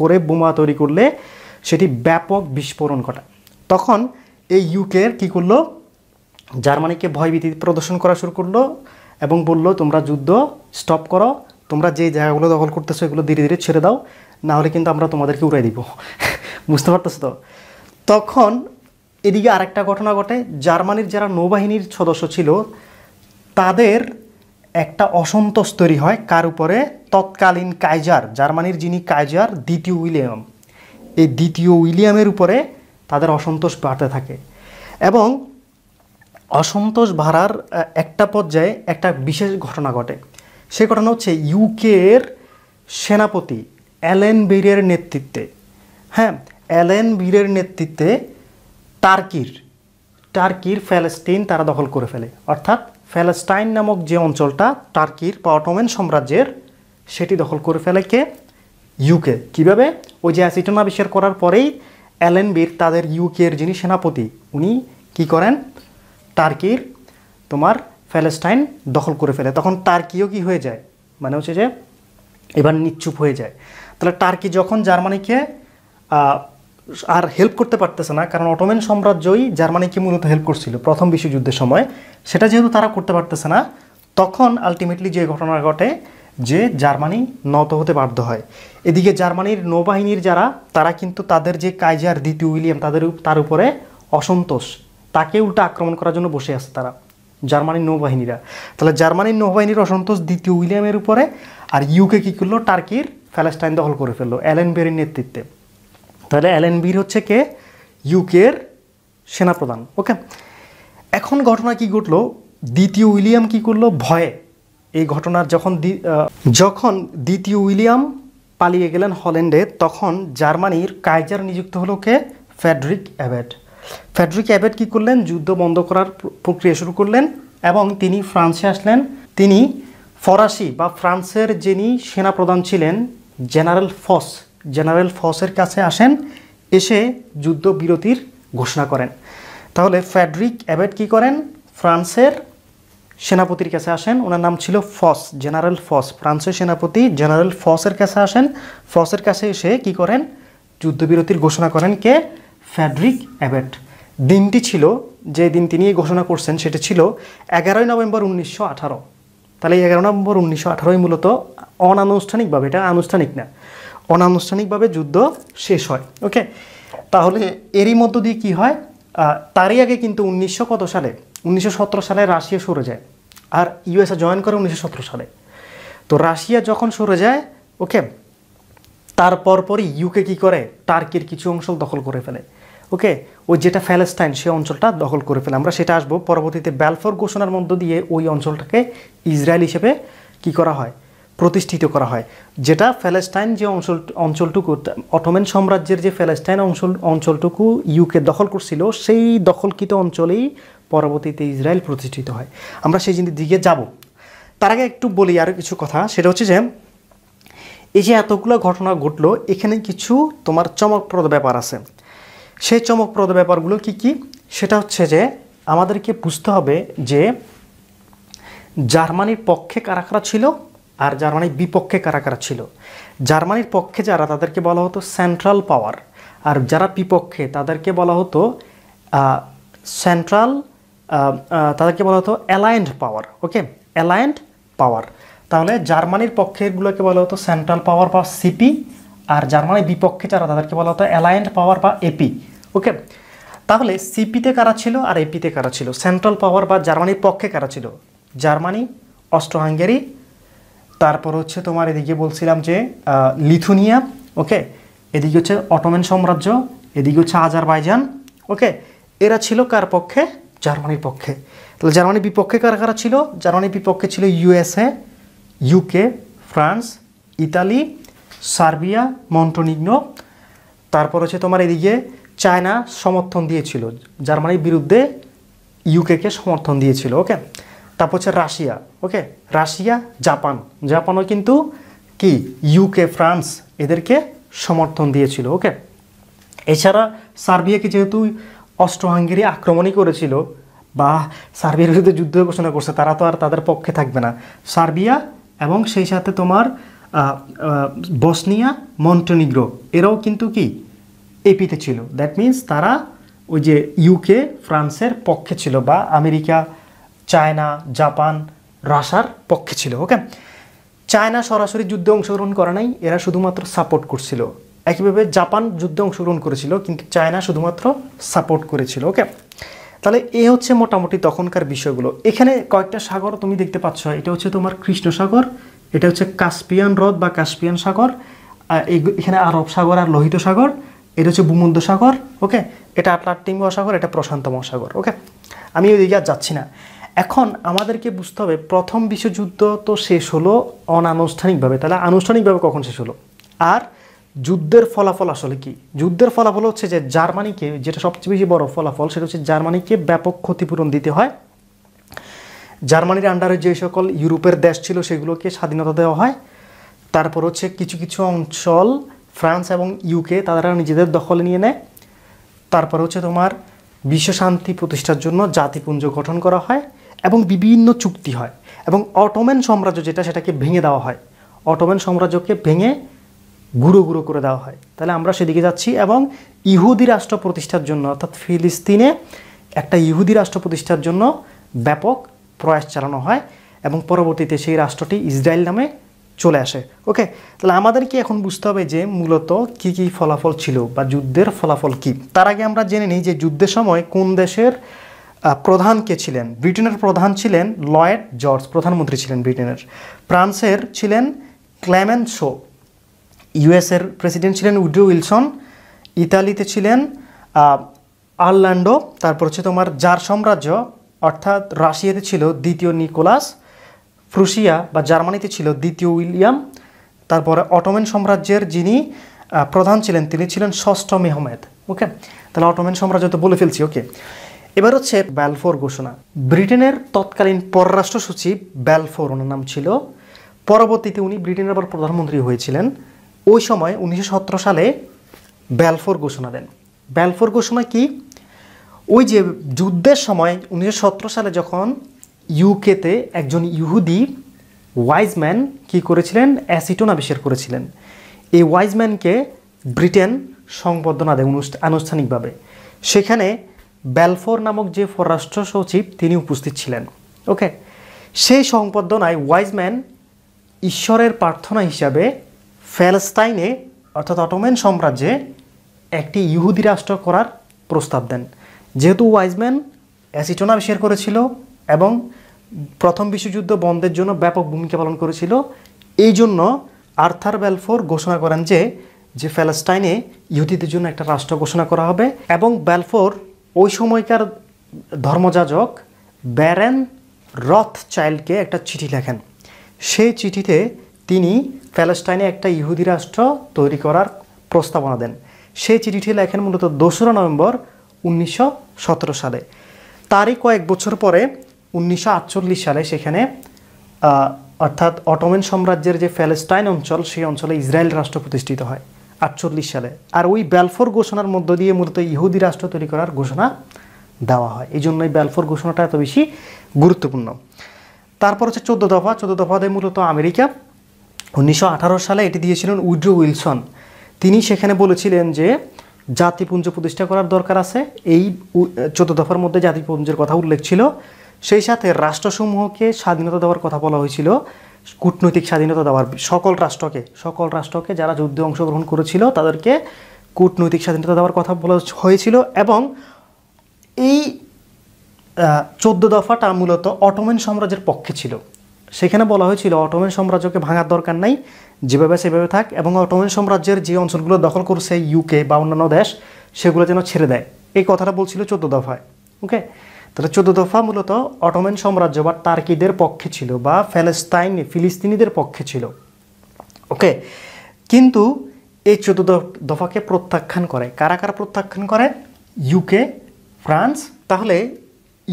করে বোমা তৈরি করলে সেটি ব্যাপক বিস্ফোরণ ঘটায় তখন এই ইউকের কী করলো জার্মানিকে ভয়ভীতি প্রদর্শন করা শুরু করলো এবং বলল তোমরা যুদ্ধ স্টপ করো তোমরা যে জায়গাগুলো দখল করতেছো এগুলো ধীরে ধীরে ছেড়ে দাও না হলে কিন্তু আমরা তোমাদেরকে উড়াই দিব বুঝতে পারতেছো তো তখন এদিকে আরেকটা ঘটনা ঘটে জার্মানির যারা নৌবাহিনীর সদস্য ছিল তাদের একটা অসন্তোষ তৈরি হয় কার উপরে তৎকালীন কাইজার জার্মানির যিনি কাইজার দ্বিতীয় উইলিয়াম এই দ্বিতীয় উইলিয়ামের উপরে তাদের অসন্তোষ বাড়তে থাকে এবং অসন্তোষ ভাড়ার একটা পর্যায়ে একটা বিশেষ ঘটনা ঘটে সে ঘটনা হচ্ছে ইউকের সেনাপতি অ্যালেন বীরের নেতৃত্বে হ্যাঁ অ্যালেন বীরের নেতৃত্বে টার্কির টার্কির ফ্যালেস্টিন তারা দখল করে ফেলে অর্থাৎ ফ্যালেস্টাইন নামক যে অঞ্চলটা টার্কির বা অটোমেন সাম্রাজ্যের সেটি দখল করে ফেলে কে ইউকে কিভাবে ওই যে অ্যাসিটন আবিষ্কার করার পরেই অ্যালেনবির তাদের ইউকের যিনি সেনাপতি উনি কি করেন টার্কির তোমার প্যালেস্টাইন দখল করে ফেলে তখন টার্কিও কি হয়ে যায় মানে হচ্ছে যে এবার নিচ্ছুপ হয়ে যায় তাহলে টার্কি যখন জার্মানিকে আর হেল্প করতে পারতেছে না কারণ অটোমেন সাম্রাজ্যই জার্মানিকে মূলত হেল্প করছিল প্রথম বিশ্বযুদ্ধের সময় সেটা যেহেতু তারা করতে পারতেছে না তখন আলটিমেটলি যে ঘটনা ঘটে যে জার্মানি নত হতে বাধ্য হয় এদিকে জার্মানির নৌবাহিনীর যারা তারা কিন্তু তাদের যে কাইজার দ্বিতীয় উইলিয়াম তাদের তার উপরে অসন্তোষ তাকে উল্টা আক্রমণ করার জন্য বসে আছে তারা জার্মানির নৌবাহিনীরা তাহলে জার্মানির নৌবাহিনীর অসন্তোষ দ্বিতীয় উইলিয়ামের উপরে আর ইউকে কী করলো টার্কির ফ্যালাস্টাইন দখল করে ফেললো অ্যালেন বেরির নেতৃত্বে তাহলে অ্যালেন বির হচ্ছে কে ইউকের সেনাপ্রধান ওকে এখন ঘটনা কি ঘটলো দ্বিতীয় উইলিয়াম কি করলো ভয়ে এই ঘটনার যখন যখন দ্বিতীয় উইলিয়াম পালিয়ে গেলেন হল্যান্ডে তখন জার্মানির কাইজার নিযুক্ত হলো কে ফ্যাডরিক অ্যাবেট ফ্যাড্রিক অ্যাবেট কী করলেন যুদ্ধ বন্ধ করার প্রক্রিয়া শুরু করলেন এবং তিনি ফ্রান্সে আসলেন তিনি ফরাসি বা ফ্রান্সের যিনি সেনাপ্রধান ছিলেন জেনারেল ফস জেনারেল ফসের কাছে আসেন এসে যুদ্ধবিরতির ঘোষণা করেন তাহলে ফ্যাড্রিক অ্যাবেট কী করেন ফ্রান্সের সেনাপতির কাছে আসেন ওনার নাম ছিল ফস জেনারেল ফস ফ্রান্সের সেনাপতি জেনারেল ফসের কাছে আসেন ফসের কাছে এসে কি করেন যুদ্ধবিরতির ঘোষণা করেন কে ফ্যাড্রিক অ্যাবেট দিনটি ছিল যে দিন তিনি ঘোষণা করছেন সেটি ছিল এগারোই নভেম্বর উনিশশো আঠারো তাহলে এগারো নভেম্বর উনিশশো আঠারোই মূলত অনানুষ্ঠানিকভাবে এটা আনুষ্ঠানিক না অনানুষ্ঠানিকভাবে যুদ্ধ শেষ হয় ওকে তাহলে এরই মধ্য দিয়ে কি হয় তারই আগে কিন্তু উনিশশো কত সালে উনিশশো সালে রাশিয়া সরে যায় আর ইউএসএ জয়েন করে উনিশশো সালে তো রাশিয়া যখন সরে যায় ওকে তার পরপরই ইউকে কি করে টার্কির কিছু অংশ দখল করে ফেলে ওকে ওই যেটা ফ্যালেস্টাইন সে অঞ্চলটা দখল করে ফেলে আমরা সেটা আসবো পরবর্তীতে ব্যালফোর ঘোষণার মধ্য দিয়ে ওই অঞ্চলটাকে ইসরায়েল হিসেবে কি করা হয় প্রতিষ্ঠিত করা হয় যেটা ফ্যালেস্টাইন যে অঞ্চল অঞ্চলটুকু অটোমেন সাম্রাজ্যের যে ফ্যালেস্টাইন অঞ্চল অঞ্চলটুকু ইউকে দখল করছিল সেই দখলকৃত অঞ্চলেই পরবর্তীতে ইসরায়েল প্রতিষ্ঠিত হয় আমরা সেই জিনিস দিকে যাব তার আগে একটু বলি আরও কিছু কথা সেটা হচ্ছে যে এই যে এতগুলো ঘটনা ঘটলো এখানে কিছু তোমার চমকপ্রদ ব্যাপার আছে সেই চমকপ্রদ ব্যাপারগুলো কি কি সেটা হচ্ছে যে আমাদেরকে বুঝতে হবে যে জার্মানির পক্ষে কারা কারা ছিল আর জার্মানির বিপক্ষে কারা কারা ছিল জার্মানির পক্ষে যারা তাদেরকে বলা হতো সেন্ট্রাল পাওয়ার আর যারা বিপক্ষে তাদেরকে বলা হতো সেন্ট্রাল তাদেরকে বলা হতো অ্যালায়েন্ড পাওয়ার ওকে অ্যালায়েন্ড পাওয়ার তাহলে জার্মানির পক্ষেগুলোকে বলা হতো সেন্ট্রাল পাওয়ার বা সিপি আর জার্মানির বিপক্ষে যারা তাদেরকে বলা হতো অ্যালায়েন্ড পাওয়ার বা এপি ওকে তাহলে সিপিতে কারা ছিল আর এপিতে কারা ছিল সেন্ট্রাল পাওয়ার বা জার্মানির পক্ষে কারা ছিল জার্মানি অস্ট্রো হাঙ্গেরি তারপর হচ্ছে তোমার এদিকে বলছিলাম যে লিথুনিয়া ওকে এদিকে হচ্ছে অটোমেন সাম্রাজ্য এদিকে হচ্ছে আজারবাইজান ওকে এরা ছিল কার পক্ষে জার্মানির পক্ষে তাহলে জার্মানির বিপক্ষে কারা কারা ছিল জার্মানির বিপক্ষে ছিল USA UK France Italy Serbia Montenegro তারপর হচ্ছে তোমার এদিকে চায়না সমর্থন দিয়েছিল জার্মানির বিরুদ্ধে ইউকেকে সমর্থন দিয়েছিল ওকে তারপর হচ্ছে রাশিয়া ওকে রাশিয়া জাপান জাপানও কিন্তু কি ইউকে ফ্রান্স এদেরকে সমর্থন দিয়েছিল ওকে এছাড়া সার্বিয়াকে যেহেতু অস্ট্রো হাঙ্গেরি আক্রমণই করেছিল বা সার্বিয়ার বিরুদ্ধে যুদ্ধ ঘোষণা করছে তারা তো আর তাদের পক্ষে থাকবে না সার্বিয়া এবং সেই সাথে তোমার বসনিয়া মন্টনিগ্রো এরাও কিন্তু কি এপিতে ছিল দ্যাট মিন্স তারা ওই যে ইউকে ফ্রান্সের পক্ষে ছিল বা আমেরিকা চায়না জাপান রাশার পক্ষে ছিল ওকে চায়না সরাসরি যুদ্ধে অংশগ্রহণ করে নাই এরা শুধুমাত্র সাপোর্ট করছিল একইভাবে জাপান যুদ্ধে অংশগ্রহণ করেছিল কিন্তু চায়না শুধুমাত্র সাপোর্ট করেছিল ওকে তাহলে এ হচ্ছে মোটামুটি তখনকার বিষয়গুলো এখানে কয়েকটা সাগর তুমি দেখতে পাচ্ছ এটা হচ্ছে তোমার কৃষ্ণ সাগর এটা হচ্ছে কাস্পিয়ান হ্রদ বা কাস্পিয়ান সাগর এখানে আরব সাগর আর লোহিত সাগর এটা হচ্ছে ভূমধ্য সাগর ওকে এটা আটলান্টিক মহাসাগর এটা প্রশান্ত মহাসাগর ওকে আমি ওই দিকে আর যাচ্ছি না এখন আমাদেরকে বুঝতে হবে প্রথম বিশ্বযুদ্ধ তো শেষ হলো অনানুষ্ঠানিকভাবে তাহলে আনুষ্ঠানিকভাবে কখন শেষ হলো আর যুদ্ধের ফলাফল আসলে কি যুদ্ধের ফলাফল হচ্ছে যে জার্মানিকে যেটা সবচেয়ে বেশি বড় ফলাফল সেটা হচ্ছে জার্মানিকে ব্যাপক ক্ষতিপূরণ দিতে হয় জার্মানির আন্ডারে যে সকল ইউরোপের দেশ ছিল সেগুলোকে স্বাধীনতা দেওয়া হয় তারপর হচ্ছে কিছু কিছু অঞ্চল ফ্রান্স এবং ইউকে তারা নিজেদের দখলে নিয়ে নেয় তারপর হচ্ছে তোমার বিশ্ব শান্তি প্রতিষ্ঠার জন্য জাতিপুঞ্জ গঠন করা হয় এবং বিভিন্ন চুক্তি হয় এবং অটোম্যান সাম্রাজ্য যেটা সেটাকে ভেঙে দেওয়া হয় অটোম্যান সাম্রাজ্যকে ভেঙে গুঁড়ো গুঁড়ো করে দেওয়া হয় তাহলে আমরা সেদিকে যাচ্ছি এবং ইহুদি রাষ্ট্র প্রতিষ্ঠার জন্য অর্থাৎ ফিলিস্তিনে একটা ইহুদি রাষ্ট্র প্রতিষ্ঠার জন্য ব্যাপক প্রয়াস চালানো হয় এবং পরবর্তীতে সেই রাষ্ট্রটি ইসরায়েল নামে চলে আসে ওকে তাহলে আমাদেরকে এখন বুঝতে হবে যে মূলত কি কি ফলাফল ছিল বা যুদ্ধের ফলাফল কি তার আগে আমরা জেনে নিই যে যুদ্ধের সময় কোন দেশের প্রধান কে ছিলেন ব্রিটেনের প্রধান ছিলেন লয়েড জর্জ প্রধানমন্ত্রী ছিলেন ব্রিটেনের ফ্রান্সের ছিলেন ক্ল্যামেন শো ইউএসের প্রেসিডেন্ট ছিলেন উড্রু উইলসন ইতালিতে ছিলেন আর্ল্যান্ডো তারপর হচ্ছে তোমার জার সাম্রাজ্য অর্থাৎ রাশিয়াতে ছিল দ্বিতীয় নিকোলাস প্রুশিয়া বা জার্মানিতে ছিল দ্বিতীয় উইলিয়াম তারপরে অটোমেন সাম্রাজ্যের যিনি প্রধান ছিলেন তিনি ছিলেন ষষ্ঠ মেহমেদ ওকে তাহলে অটোমেন সাম্রাজ্য তো বলে ফেলছি ওকে এবার হচ্ছে ব্যালফোর ঘোষণা ব্রিটেনের তৎকালীন পররাষ্ট্র সচিব ব্যালফোর ওনার নাম ছিল পরবর্তীতে উনি ব্রিটেনের আবার প্রধানমন্ত্রী হয়েছিলেন ওই সময় উনিশশো সালে ব্যালফোর ঘোষণা দেন ব্যালফোর ঘোষণা কি ওই যে যুদ্ধের সময় উনিশশো সালে যখন ইউকেতে একজন ইহুদি ওয়াইজম্যান কি করেছিলেন অ্যাসিটন আবিষ্কার করেছিলেন এই ওয়াইজম্যানকে ব্রিটেন সংবর্ধনা দেয় আনুষ্ঠানিকভাবে সেখানে ব্যালফোর নামক যে পররাষ্ট্র সচিব তিনি উপস্থিত ছিলেন ওকে সেই সংবর্ধনায় ওয়াইজম্যান ঈশ্বরের প্রার্থনা হিসাবে ফ্যালস্তাইনে অর্থাৎ অটোম্যান সাম্রাজ্যে একটি ইহুদি রাষ্ট্র করার প্রস্তাব দেন যেহেতু ওয়াইজম্যান অ্যাসিটোনা আবিষ্কার করেছিল এবং প্রথম বিশ্বযুদ্ধ বন্ধের জন্য ব্যাপক ভূমিকা পালন করেছিল এই জন্য আর্থার বেলফোর ঘোষণা করেন যে যে ফ্যালেস্টাইনে ইহুদিদের জন্য একটা রাষ্ট্র ঘোষণা করা হবে এবং বেলফোর ওই সময়কার ধর্মযাজক ব্যারেন রথ চাইল্ডকে একটা চিঠি লেখেন সেই চিঠিতে তিনি প্যালেস্টাইনে একটা ইহুদি রাষ্ট্র তৈরি করার প্রস্তাবনা দেন সেই চিঠিটি লেখেন মূলত দোসরা নভেম্বর উনিশশো সালে তারই কয়েক বছর পরে উনিশশো সালে সেখানে অর্থাৎ অটোমেন সাম্রাজ্যের যে প্যালেস্টাইন অঞ্চল সেই অঞ্চলে ইসরায়েল রাষ্ট্র প্রতিষ্ঠিত হয় আটচল্লিশ সালে আর ওই ব্যালফোর ঘোষণার মধ্য দিয়ে মূলত ইহুদি রাষ্ট্র তৈরি করার ঘোষণা দেওয়া হয় এই জন্যই ব্যালফোর ঘোষণাটা এত বেশি গুরুত্বপূর্ণ তারপর হচ্ছে চোদ্দো দফা চোদ্দো দফাতে মূলত আমেরিকা উনিশশো সালে এটি দিয়েছিলেন উইড্রো উইলসন তিনি সেখানে বলেছিলেন যে জাতিপুঞ্জ প্রতিষ্ঠা করার দরকার আছে এই চোদ্দ দফার মধ্যে জাতিপুঞ্জের কথা উল্লেখ ছিল সেই সাথে রাষ্ট্রসমূহকে স্বাধীনতা দেওয়ার কথা বলা হয়েছিল কূটনৈতিক স্বাধীনতা দেওয়ার সকল রাষ্ট্রকে সকল রাষ্ট্রকে যারা যুদ্ধে অংশগ্রহণ করেছিল তাদেরকে কূটনৈতিক স্বাধীনতা দেওয়ার কথা বলা হয়েছিল এবং এই চোদ্দ দফাটা মূলত অটোমেন সাম্রাজ্যের পক্ষে ছিল সেখানে বলা হয়েছিল অটোমেন সাম্রাজ্যকে ভাঙার দরকার নাই যেভাবে সেভাবে থাক এবং অটোমেন সাম্রাজ্যের যে অঞ্চলগুলো দখল করছে ইউকে বা অন্যান্য দেশ সেগুলো যেন ছেড়ে দেয় এই কথাটা বলছিল চোদ্দ দফায় ওকে তাহলে চোদ্দ দফা মূলত অটোমেন সাম্রাজ্য বা টার্কিদের পক্ষে ছিল বা ফ্যালেস্তাইন ফিলিস্তিনিদের পক্ষে ছিল ওকে কিন্তু এই চোদ্দ দফাকে প্রত্যাখ্যান করে কারা কারা প্রত্যাখ্যান করে ইউকে ফ্রান্স তাহলে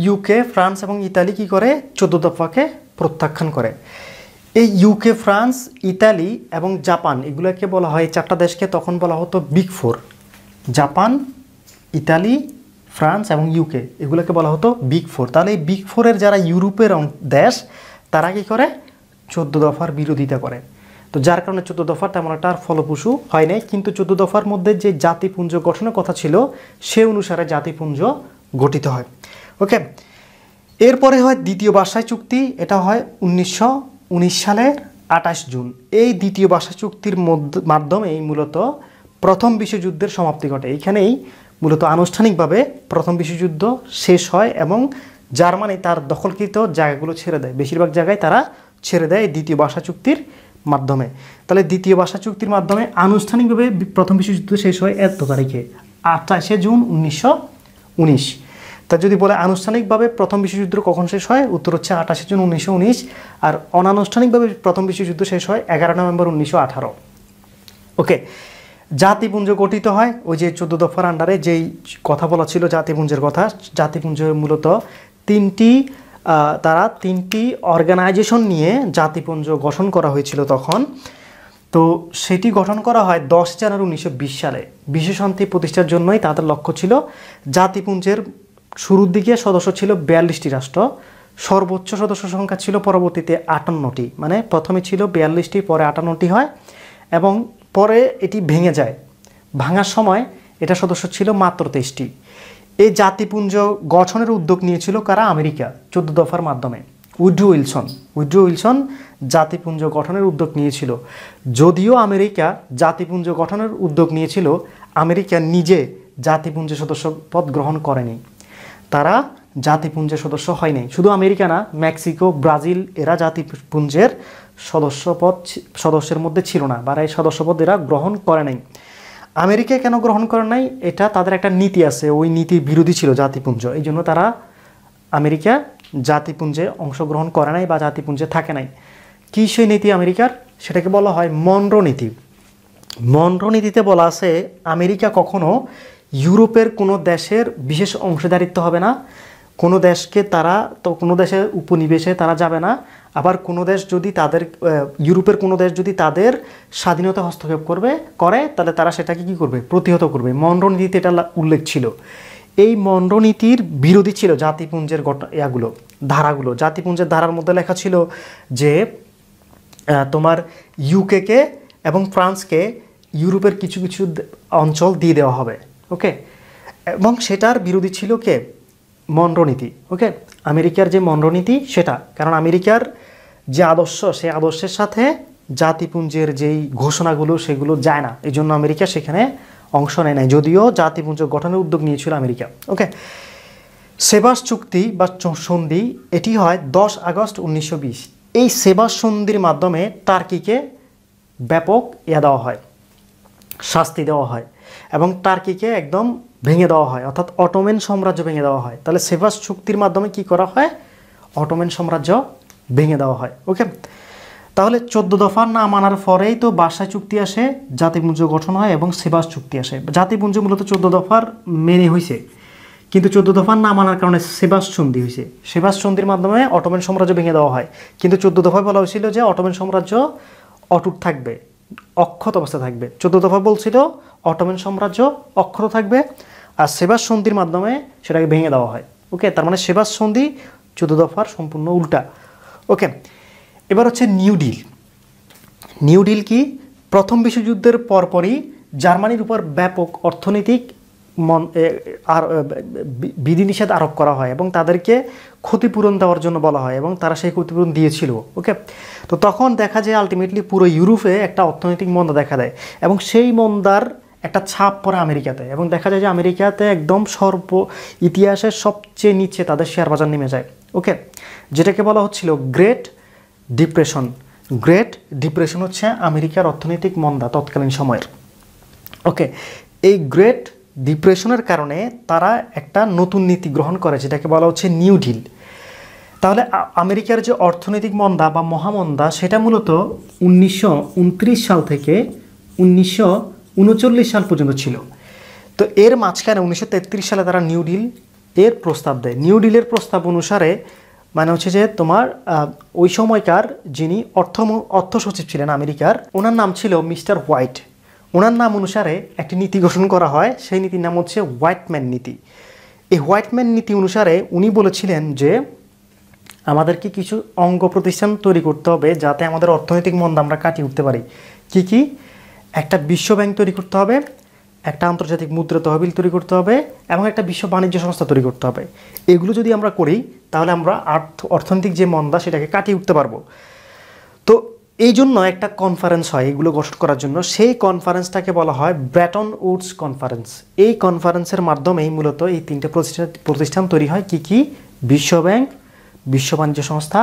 ইউকে ফ্রান্স এবং ইতালি কি করে চোদ্দ দফাকে প্রত্যাখ্যান করে এই ইউকে ফ্রান্স ইতালি এবং জাপান এগুলোকে বলা হয় চারটা দেশকে তখন বলা হতো big four Japan Italy France এবং ইউকে এগুলোকে বলা হতো বিগ ফোর তাহলে এই বিগ ফোরের যারা ইউরোপের দেশ তারা কী করে চোদ্দো দফার বিরোধিতা করে তো যার কারণে চোদ্দো দফার তেমন একটা আর ফলপ্রসূ হয় নাই কিন্তু চোদ্দো দফার মধ্যে যে জাতিপুঞ্জ গঠনের কথা ছিল সে অনুসারে জাতিপুঞ্জ গঠিত হয় ওকে এরপরে হয় দ্বিতীয় বাসায় চুক্তি এটা হয় উনিশশো সালের আঠাশ জুন এই দ্বিতীয় বাসা চুক্তির মাধ্যমেই মূলত প্রথম বিশ্বযুদ্ধের সমাপ্তি ঘটে এইখানেই মূলত আনুষ্ঠানিকভাবে প্রথম বিশ্বযুদ্ধ শেষ হয় এবং জার্মানি তার দখলকৃত জায়গাগুলো ছেড়ে দেয় বেশিরভাগ জায়গায় তারা ছেড়ে দেয় দ্বিতীয় ভাষা চুক্তির মাধ্যমে তাহলে দ্বিতীয় ভাষা চুক্তির মাধ্যমে আনুষ্ঠানিকভাবে প্রথম বিশ্বযুদ্ধ শেষ হয় এত তারিখে আঠাশে জুন উনিশশো তা যদি বলে আনুষ্ঠানিকভাবে প্রথম বিশ্বযুদ্ধ কখন শেষ হয় উত্তর হচ্ছে আঠাশে জুন উনিশশো উনিশ আর অনানুষ্ঠানিকভাবে প্রথম বিশ্বযুদ্ধ শেষ হয় এগারো নভেম্বর উনিশশো আঠারো ওকে জাতিপুঞ্জ গঠিত হয় ওই যে চোদ্দ দফার আন্ডারে যেই কথা বলা ছিল জাতিপুঞ্জের কথা জাতিপুঞ্জ মূলত তিনটি তারা তিনটি অর্গানাইজেশন নিয়ে জাতিপুঞ্জ গঠন করা হয়েছিল তখন তো সেটি গঠন করা হয় দশ জানুয়ারি উনিশশো সালে বিশ্ব শান্তি প্রতিষ্ঠার জন্যই তাদের লক্ষ্য ছিল জাতিপুঞ্জের শুরুর দিকে সদস্য ছিল বিয়াল্লিশটি রাষ্ট্র সর্বোচ্চ সদস্য সংখ্যা ছিল পরবর্তীতে আটান্নটি মানে প্রথমে ছিল বিয়াল্লিশটি পরে আটান্নটি হয় এবং পরে এটি ভেঙে যায় ভাঙার সময় এটা সদস্য ছিল মাত্র তেইশটি এই জাতিপুঞ্জ গঠনের উদ্যোগ নিয়েছিল কারা আমেরিকা চোদ্দ দফার মাধ্যমে উইড্রু উইলসন উইড্রু উইলসন জাতিপুঞ্জ গঠনের উদ্যোগ নিয়েছিল যদিও আমেরিকা জাতিপুঞ্জ গঠনের উদ্যোগ নিয়েছিল আমেরিকা নিজে জাতিপুঞ্জ সদস্য পদ গ্রহণ করেনি তারা জাতিপুঞ্জের সদস্য হয় নাই শুধু আমেরিকা না মেক্সিকো ব্রাজিল এরা জাতিপুঞ্জের সদস্যপদ সদস্যের মধ্যে ছিল না বা এই সদস্যপদ এরা গ্রহণ করে নাই আমেরিকা কেন গ্রহণ করে নাই এটা তাদের একটা নীতি আছে ওই নীতি বিরোধী ছিল জাতিপুঞ্জ এই জন্য তারা আমেরিকা জাতিপুঞ্জে অংশগ্রহণ করে নাই বা জাতিপুঞ্জে থাকে নাই কী সেই নীতি আমেরিকার সেটাকে বলা হয় মন্ড্র নীতি নীতিতে বলা আছে আমেরিকা কখনো ইউরোপের কোনো দেশের বিশেষ অংশীদারিত্ব হবে না কোনো দেশকে তারা তো কোনো দেশের উপনিবেশে তারা যাবে না আবার কোনো দেশ যদি তাদের ইউরোপের কোনো দেশ যদি তাদের স্বাধীনতা হস্তক্ষেপ করবে করে তাহলে তারা সেটাকে কি করবে প্রতিহত করবে মন্ডনীতিতে এটা উল্লেখ ছিল এই মন্ডনীতির বিরোধী ছিল জাতিপুঞ্জের ঘটনা ইয়াগুলো ধারাগুলো জাতিপুঞ্জের ধারার মধ্যে লেখা ছিল যে তোমার ইউকেকে এবং ফ্রান্সকে ইউরোপের কিছু কিছু অঞ্চল দিয়ে দেওয়া হবে ওকে এবং সেটার বিরোধী ছিল কে মন্ডনীতি ওকে আমেরিকার যে মন্ডনীতি সেটা কারণ আমেরিকার যে আদর্শ সে আদর্শের সাথে জাতিপুঞ্জের যেই ঘোষণাগুলো সেগুলো যায় না এই জন্য আমেরিকা সেখানে অংশ নেয় নাই যদিও জাতিপুঞ্জ গঠনের উদ্যোগ নিয়েছিল আমেরিকা ওকে সেবাস চুক্তি বা সন্ধি এটি হয় দশ আগস্ট উনিশশো এই সেবাস সন্ধির মাধ্যমে তার্কিকে ব্যাপক ইয়া দেওয়া হয় শাস্তি দেওয়া হয় এবং টার্কিকে একদম ভেঙে দেওয়া হয় অর্থাৎ অটোমেন সাম্রাজ্য ভেঙে দেওয়া হয় তাহলে সেভাস চুক্তির মাধ্যমে কি করা হয় অটোমেন সাম্রাজ্য ভেঙে দেওয়া হয় ওকে তাহলে চোদ্দ দফার না মানার পরেই তো বাসায় চুক্তি আসে জাতিপুঞ্জ গঠন হয় এবং সেবাস চুক্তি আসে জাতিপুঞ্জ মূলত চোদ্দ দফার মেনে হয়েছে কিন্তু চোদ্দ দফার না মানার কারণে সেবাস সন্ধি হয়েছে সেবাস সন্ধির মাধ্যমে অটোমেন সাম্রাজ্য ভেঙে দেওয়া হয় কিন্তু চোদ্দ দফায় বলা হয়েছিল যে অটোমেন সাম্রাজ্য অটুট থাকবে অক্ষত অবস্থা থাকবে চোদ্দ দফা বলছিল অটোমেন সাম্রাজ্য অক্ষত থাকবে আর সেবাস সন্ধির মাধ্যমে সেটাকে ভেঙে দেওয়া হয় ওকে তার মানে সেবাস সন্ধি চোদ্দ দফার সম্পূর্ণ উল্টা ওকে এবার হচ্ছে নিউ ডিল নিউ ডিল কি প্রথম বিশ্বযুদ্ধের পরপরই জার্মানির উপর ব্যাপক অর্থনৈতিক মন আর বিধিনিষেধ আরোপ করা হয় এবং তাদেরকে ক্ষতিপূরণ দেওয়ার জন্য বলা হয় এবং তারা সেই ক্ষতিপূরণ দিয়েছিল ওকে তো তখন দেখা যায় আলটিমেটলি পুরো ইউরোপে একটা অর্থনৈতিক মন্দা দেখা দেয় এবং সেই মন্দার একটা ছাপ পড়ে আমেরিকাতে এবং দেখা যায় যে আমেরিকাতে একদম সর্ব ইতিহাসের সবচেয়ে নিচে তাদের শেয়ার বাজার নেমে যায় ওকে যেটাকে বলা হচ্ছিল গ্রেট ডিপ্রেশন গ্রেট ডিপ্রেশন হচ্ছে আমেরিকার অর্থনৈতিক মন্দা তৎকালীন সময়ের ওকে এই গ্রেট ডিপ্রেশনের কারণে তারা একটা নতুন নীতি গ্রহণ করে যেটাকে বলা হচ্ছে নিউ ডিল তাহলে আমেরিকার যে অর্থনৈতিক মন্দা বা মহামন্দা সেটা মূলত উনিশশো সাল থেকে উনিশশো উনচল্লিশ সাল পর্যন্ত ছিল তো এর মাঝখানে উনিশশো সালে তারা নিউ ডিল এর প্রস্তাব দেয় নিউ ডিলের প্রস্তাব অনুসারে মানে হচ্ছে যে তোমার ওই সময়কার যিনি অর্থ অর্থ সচিব ছিলেন আমেরিকার ওনার নাম ছিল মিস্টার হোয়াইট ওনার নাম অনুসারে একটি নীতি গঠন করা হয় সেই নীতির নাম হচ্ছে হোয়াইটম্যান নীতি এই হোয়াইটম্যান নীতি অনুসারে উনি বলেছিলেন যে আমাদেরকে কিছু অঙ্গ প্রতিষ্ঠান তৈরি করতে হবে যাতে আমাদের অর্থনৈতিক মন্দা আমরা কাটিয়ে উঠতে পারি কি কী একটা বিশ্ব ব্যাংক তৈরি করতে হবে একটা আন্তর্জাতিক মুদ্রা তহবিল তৈরি করতে হবে এবং একটা বিশ্ব বাণিজ্য সংস্থা তৈরি করতে হবে এগুলো যদি আমরা করি তাহলে আমরা আর্থ অর্থনৈতিক যে মন্দা সেটাকে কাটিয়ে উঠতে পারবো তো এই জন্য একটা কনফারেন্স হয় এগুলো গঠন করার জন্য সেই কনফারেন্সটাকে বলা হয় ব্র্যাটন উডস কনফারেন্স এই কনফারেন্সের মাধ্যমেই মূলত এই তিনটে প্রতিষ্ঠান প্রতিষ্ঠান তৈরি হয় কি কি ব্যাংক বিশ্ব বাণিজ্য সংস্থা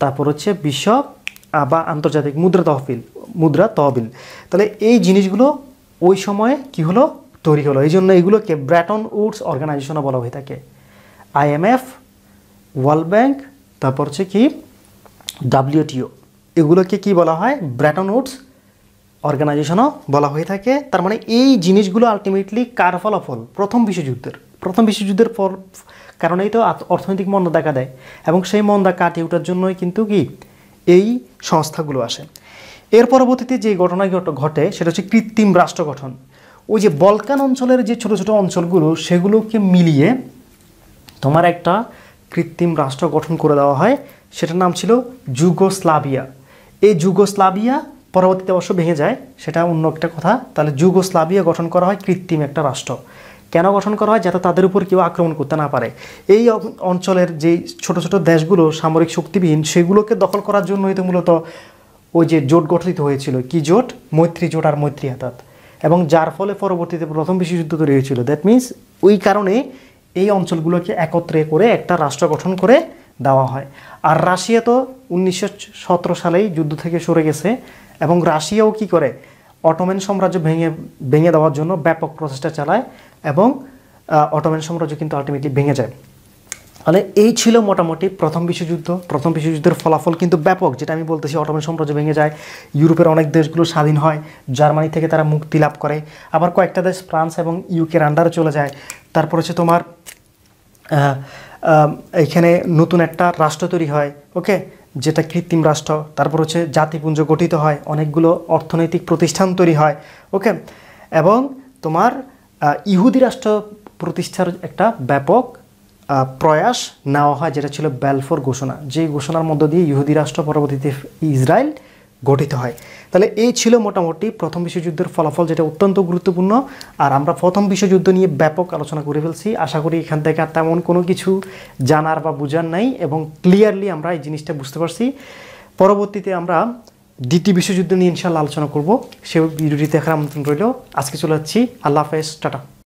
তারপর হচ্ছে বিশ্ব বা আন্তর্জাতিক মুদ্রা তহবিল মুদ্রা তহবিল তাহলে এই জিনিসগুলো ওই সময়ে কি হলো তৈরি হলো এই জন্য এগুলোকে ব্র্যাটন উডস অর্গানাইজেশনও বলা হয়ে থাকে আইএমএফ ওয়ার্ল্ড ব্যাংক তারপর হচ্ছে কি ডাব্লিউটিও এগুলোকে কি বলা হয় ব্র্যাটন উডস অর্গানাইজেশনও বলা হয়ে থাকে তার মানে এই জিনিসগুলো আলটিমেটলি কার ফলাফল প্রথম বিশ্বযুদ্ধের প্রথম বিশ্বযুদ্ধের ফল কারণেই তো অর্থনৈতিক মন্দা দেখা দেয় এবং সেই মন্দা কাটিয়ে ওঠার জন্যই কিন্তু কি এই সংস্থাগুলো আসে এর পরবর্তীতে যে ঘটনা ঘটে সেটা হচ্ছে কৃত্রিম রাষ্ট্র গঠন ওই যে বলকান অঞ্চলের যে ছোট ছোট অঞ্চলগুলো সেগুলোকে মিলিয়ে তোমার একটা কৃত্রিম রাষ্ট্র গঠন করে দেওয়া হয় সেটার নাম ছিল যুগোস্লাভিয়া এই যুগোস্লাভিয়া পরবর্তীতে অবশ্য ভেঙে যায় সেটা অন্য একটা কথা তাহলে যুগোস্লাভিয়া গঠন করা হয় কৃত্রিম একটা রাষ্ট্র কেন গঠন করা হয় যাতে তাদের উপর কেউ আক্রমণ করতে না পারে এই অঞ্চলের যে ছোট ছোট দেশগুলো সামরিক শক্তিবিহীন সেগুলোকে দখল করার জন্যই তো মূলত ওই যে জোট গঠিত হয়েছিল কি জোট মৈত্রী জোট আর মৈত্রী আতাত এবং যার ফলে পরবর্তীতে প্রথম বিশ্বযুদ্ধ তৈরি হয়েছিল দ্যাট মিনস ওই কারণে এই অঞ্চলগুলোকে একত্রে করে একটা রাষ্ট্র গঠন করে দেওয়া হয় আর রাশিয়া তো উনিশশো সালেই যুদ্ধ থেকে সরে গেছে এবং রাশিয়াও কি করে অটোম্যান সাম্রাজ্য ভেঙে ভেঙে দেওয়ার জন্য ব্যাপক প্রচেষ্টা চালায় এবং অটোম্যান সাম্রাজ্য কিন্তু আলটিমেটলি ভেঙে যায় তাহলে এই ছিল মোটামুটি প্রথম বিশ্বযুদ্ধ প্রথম বিশ্বযুদ্ধের ফলাফল কিন্তু ব্যাপক যেটা আমি বলতেছি অটোমান সাম্রাজ্য ভেঙে যায় ইউরোপের অনেক দেশগুলো স্বাধীন হয় জার্মানি থেকে তারা মুক্তি লাভ করে আবার কয়েকটা দেশ ফ্রান্স এবং ইউকের আন্ডারে চলে যায় তারপর হচ্ছে তোমার এখানে নতুন একটা রাষ্ট্র তৈরি হয় ওকে যেটা কৃত্রিম রাষ্ট্র তারপর হচ্ছে জাতিপুঞ্জ গঠিত হয় অনেকগুলো অর্থনৈতিক প্রতিষ্ঠান তৈরি হয় ওকে এবং তোমার ইহুদি রাষ্ট্র প্রতিষ্ঠার একটা ব্যাপক প্রয়াস নেওয়া হয় যেটা ছিল ব্যালফোর ঘোষণা যে ঘোষণার মধ্য দিয়ে ইহুদি রাষ্ট্র পরবর্তীতে ইসরায়েল গঠিত হয় তাহলে এই ছিল মোটামুটি প্রথম বিশ্বযুদ্ধের ফলাফল যেটা অত্যন্ত গুরুত্বপূর্ণ আর আমরা প্রথম বিশ্বযুদ্ধ নিয়ে ব্যাপক আলোচনা করে ফেলছি আশা করি এখান থেকে আর তেমন কোনো কিছু জানার বা বোঝার নাই এবং ক্লিয়ারলি আমরা এই জিনিসটা বুঝতে পারছি পরবর্তীতে আমরা দ্বিতীয় বিশ্বযুদ্ধ নিয়ে ইনশাল্লাহ আলোচনা করব সে ভিডিওটি দেখার আমন্ত্রণ রইল আজকে চলে যাচ্ছি আল্লাহ হাফেজ টাটা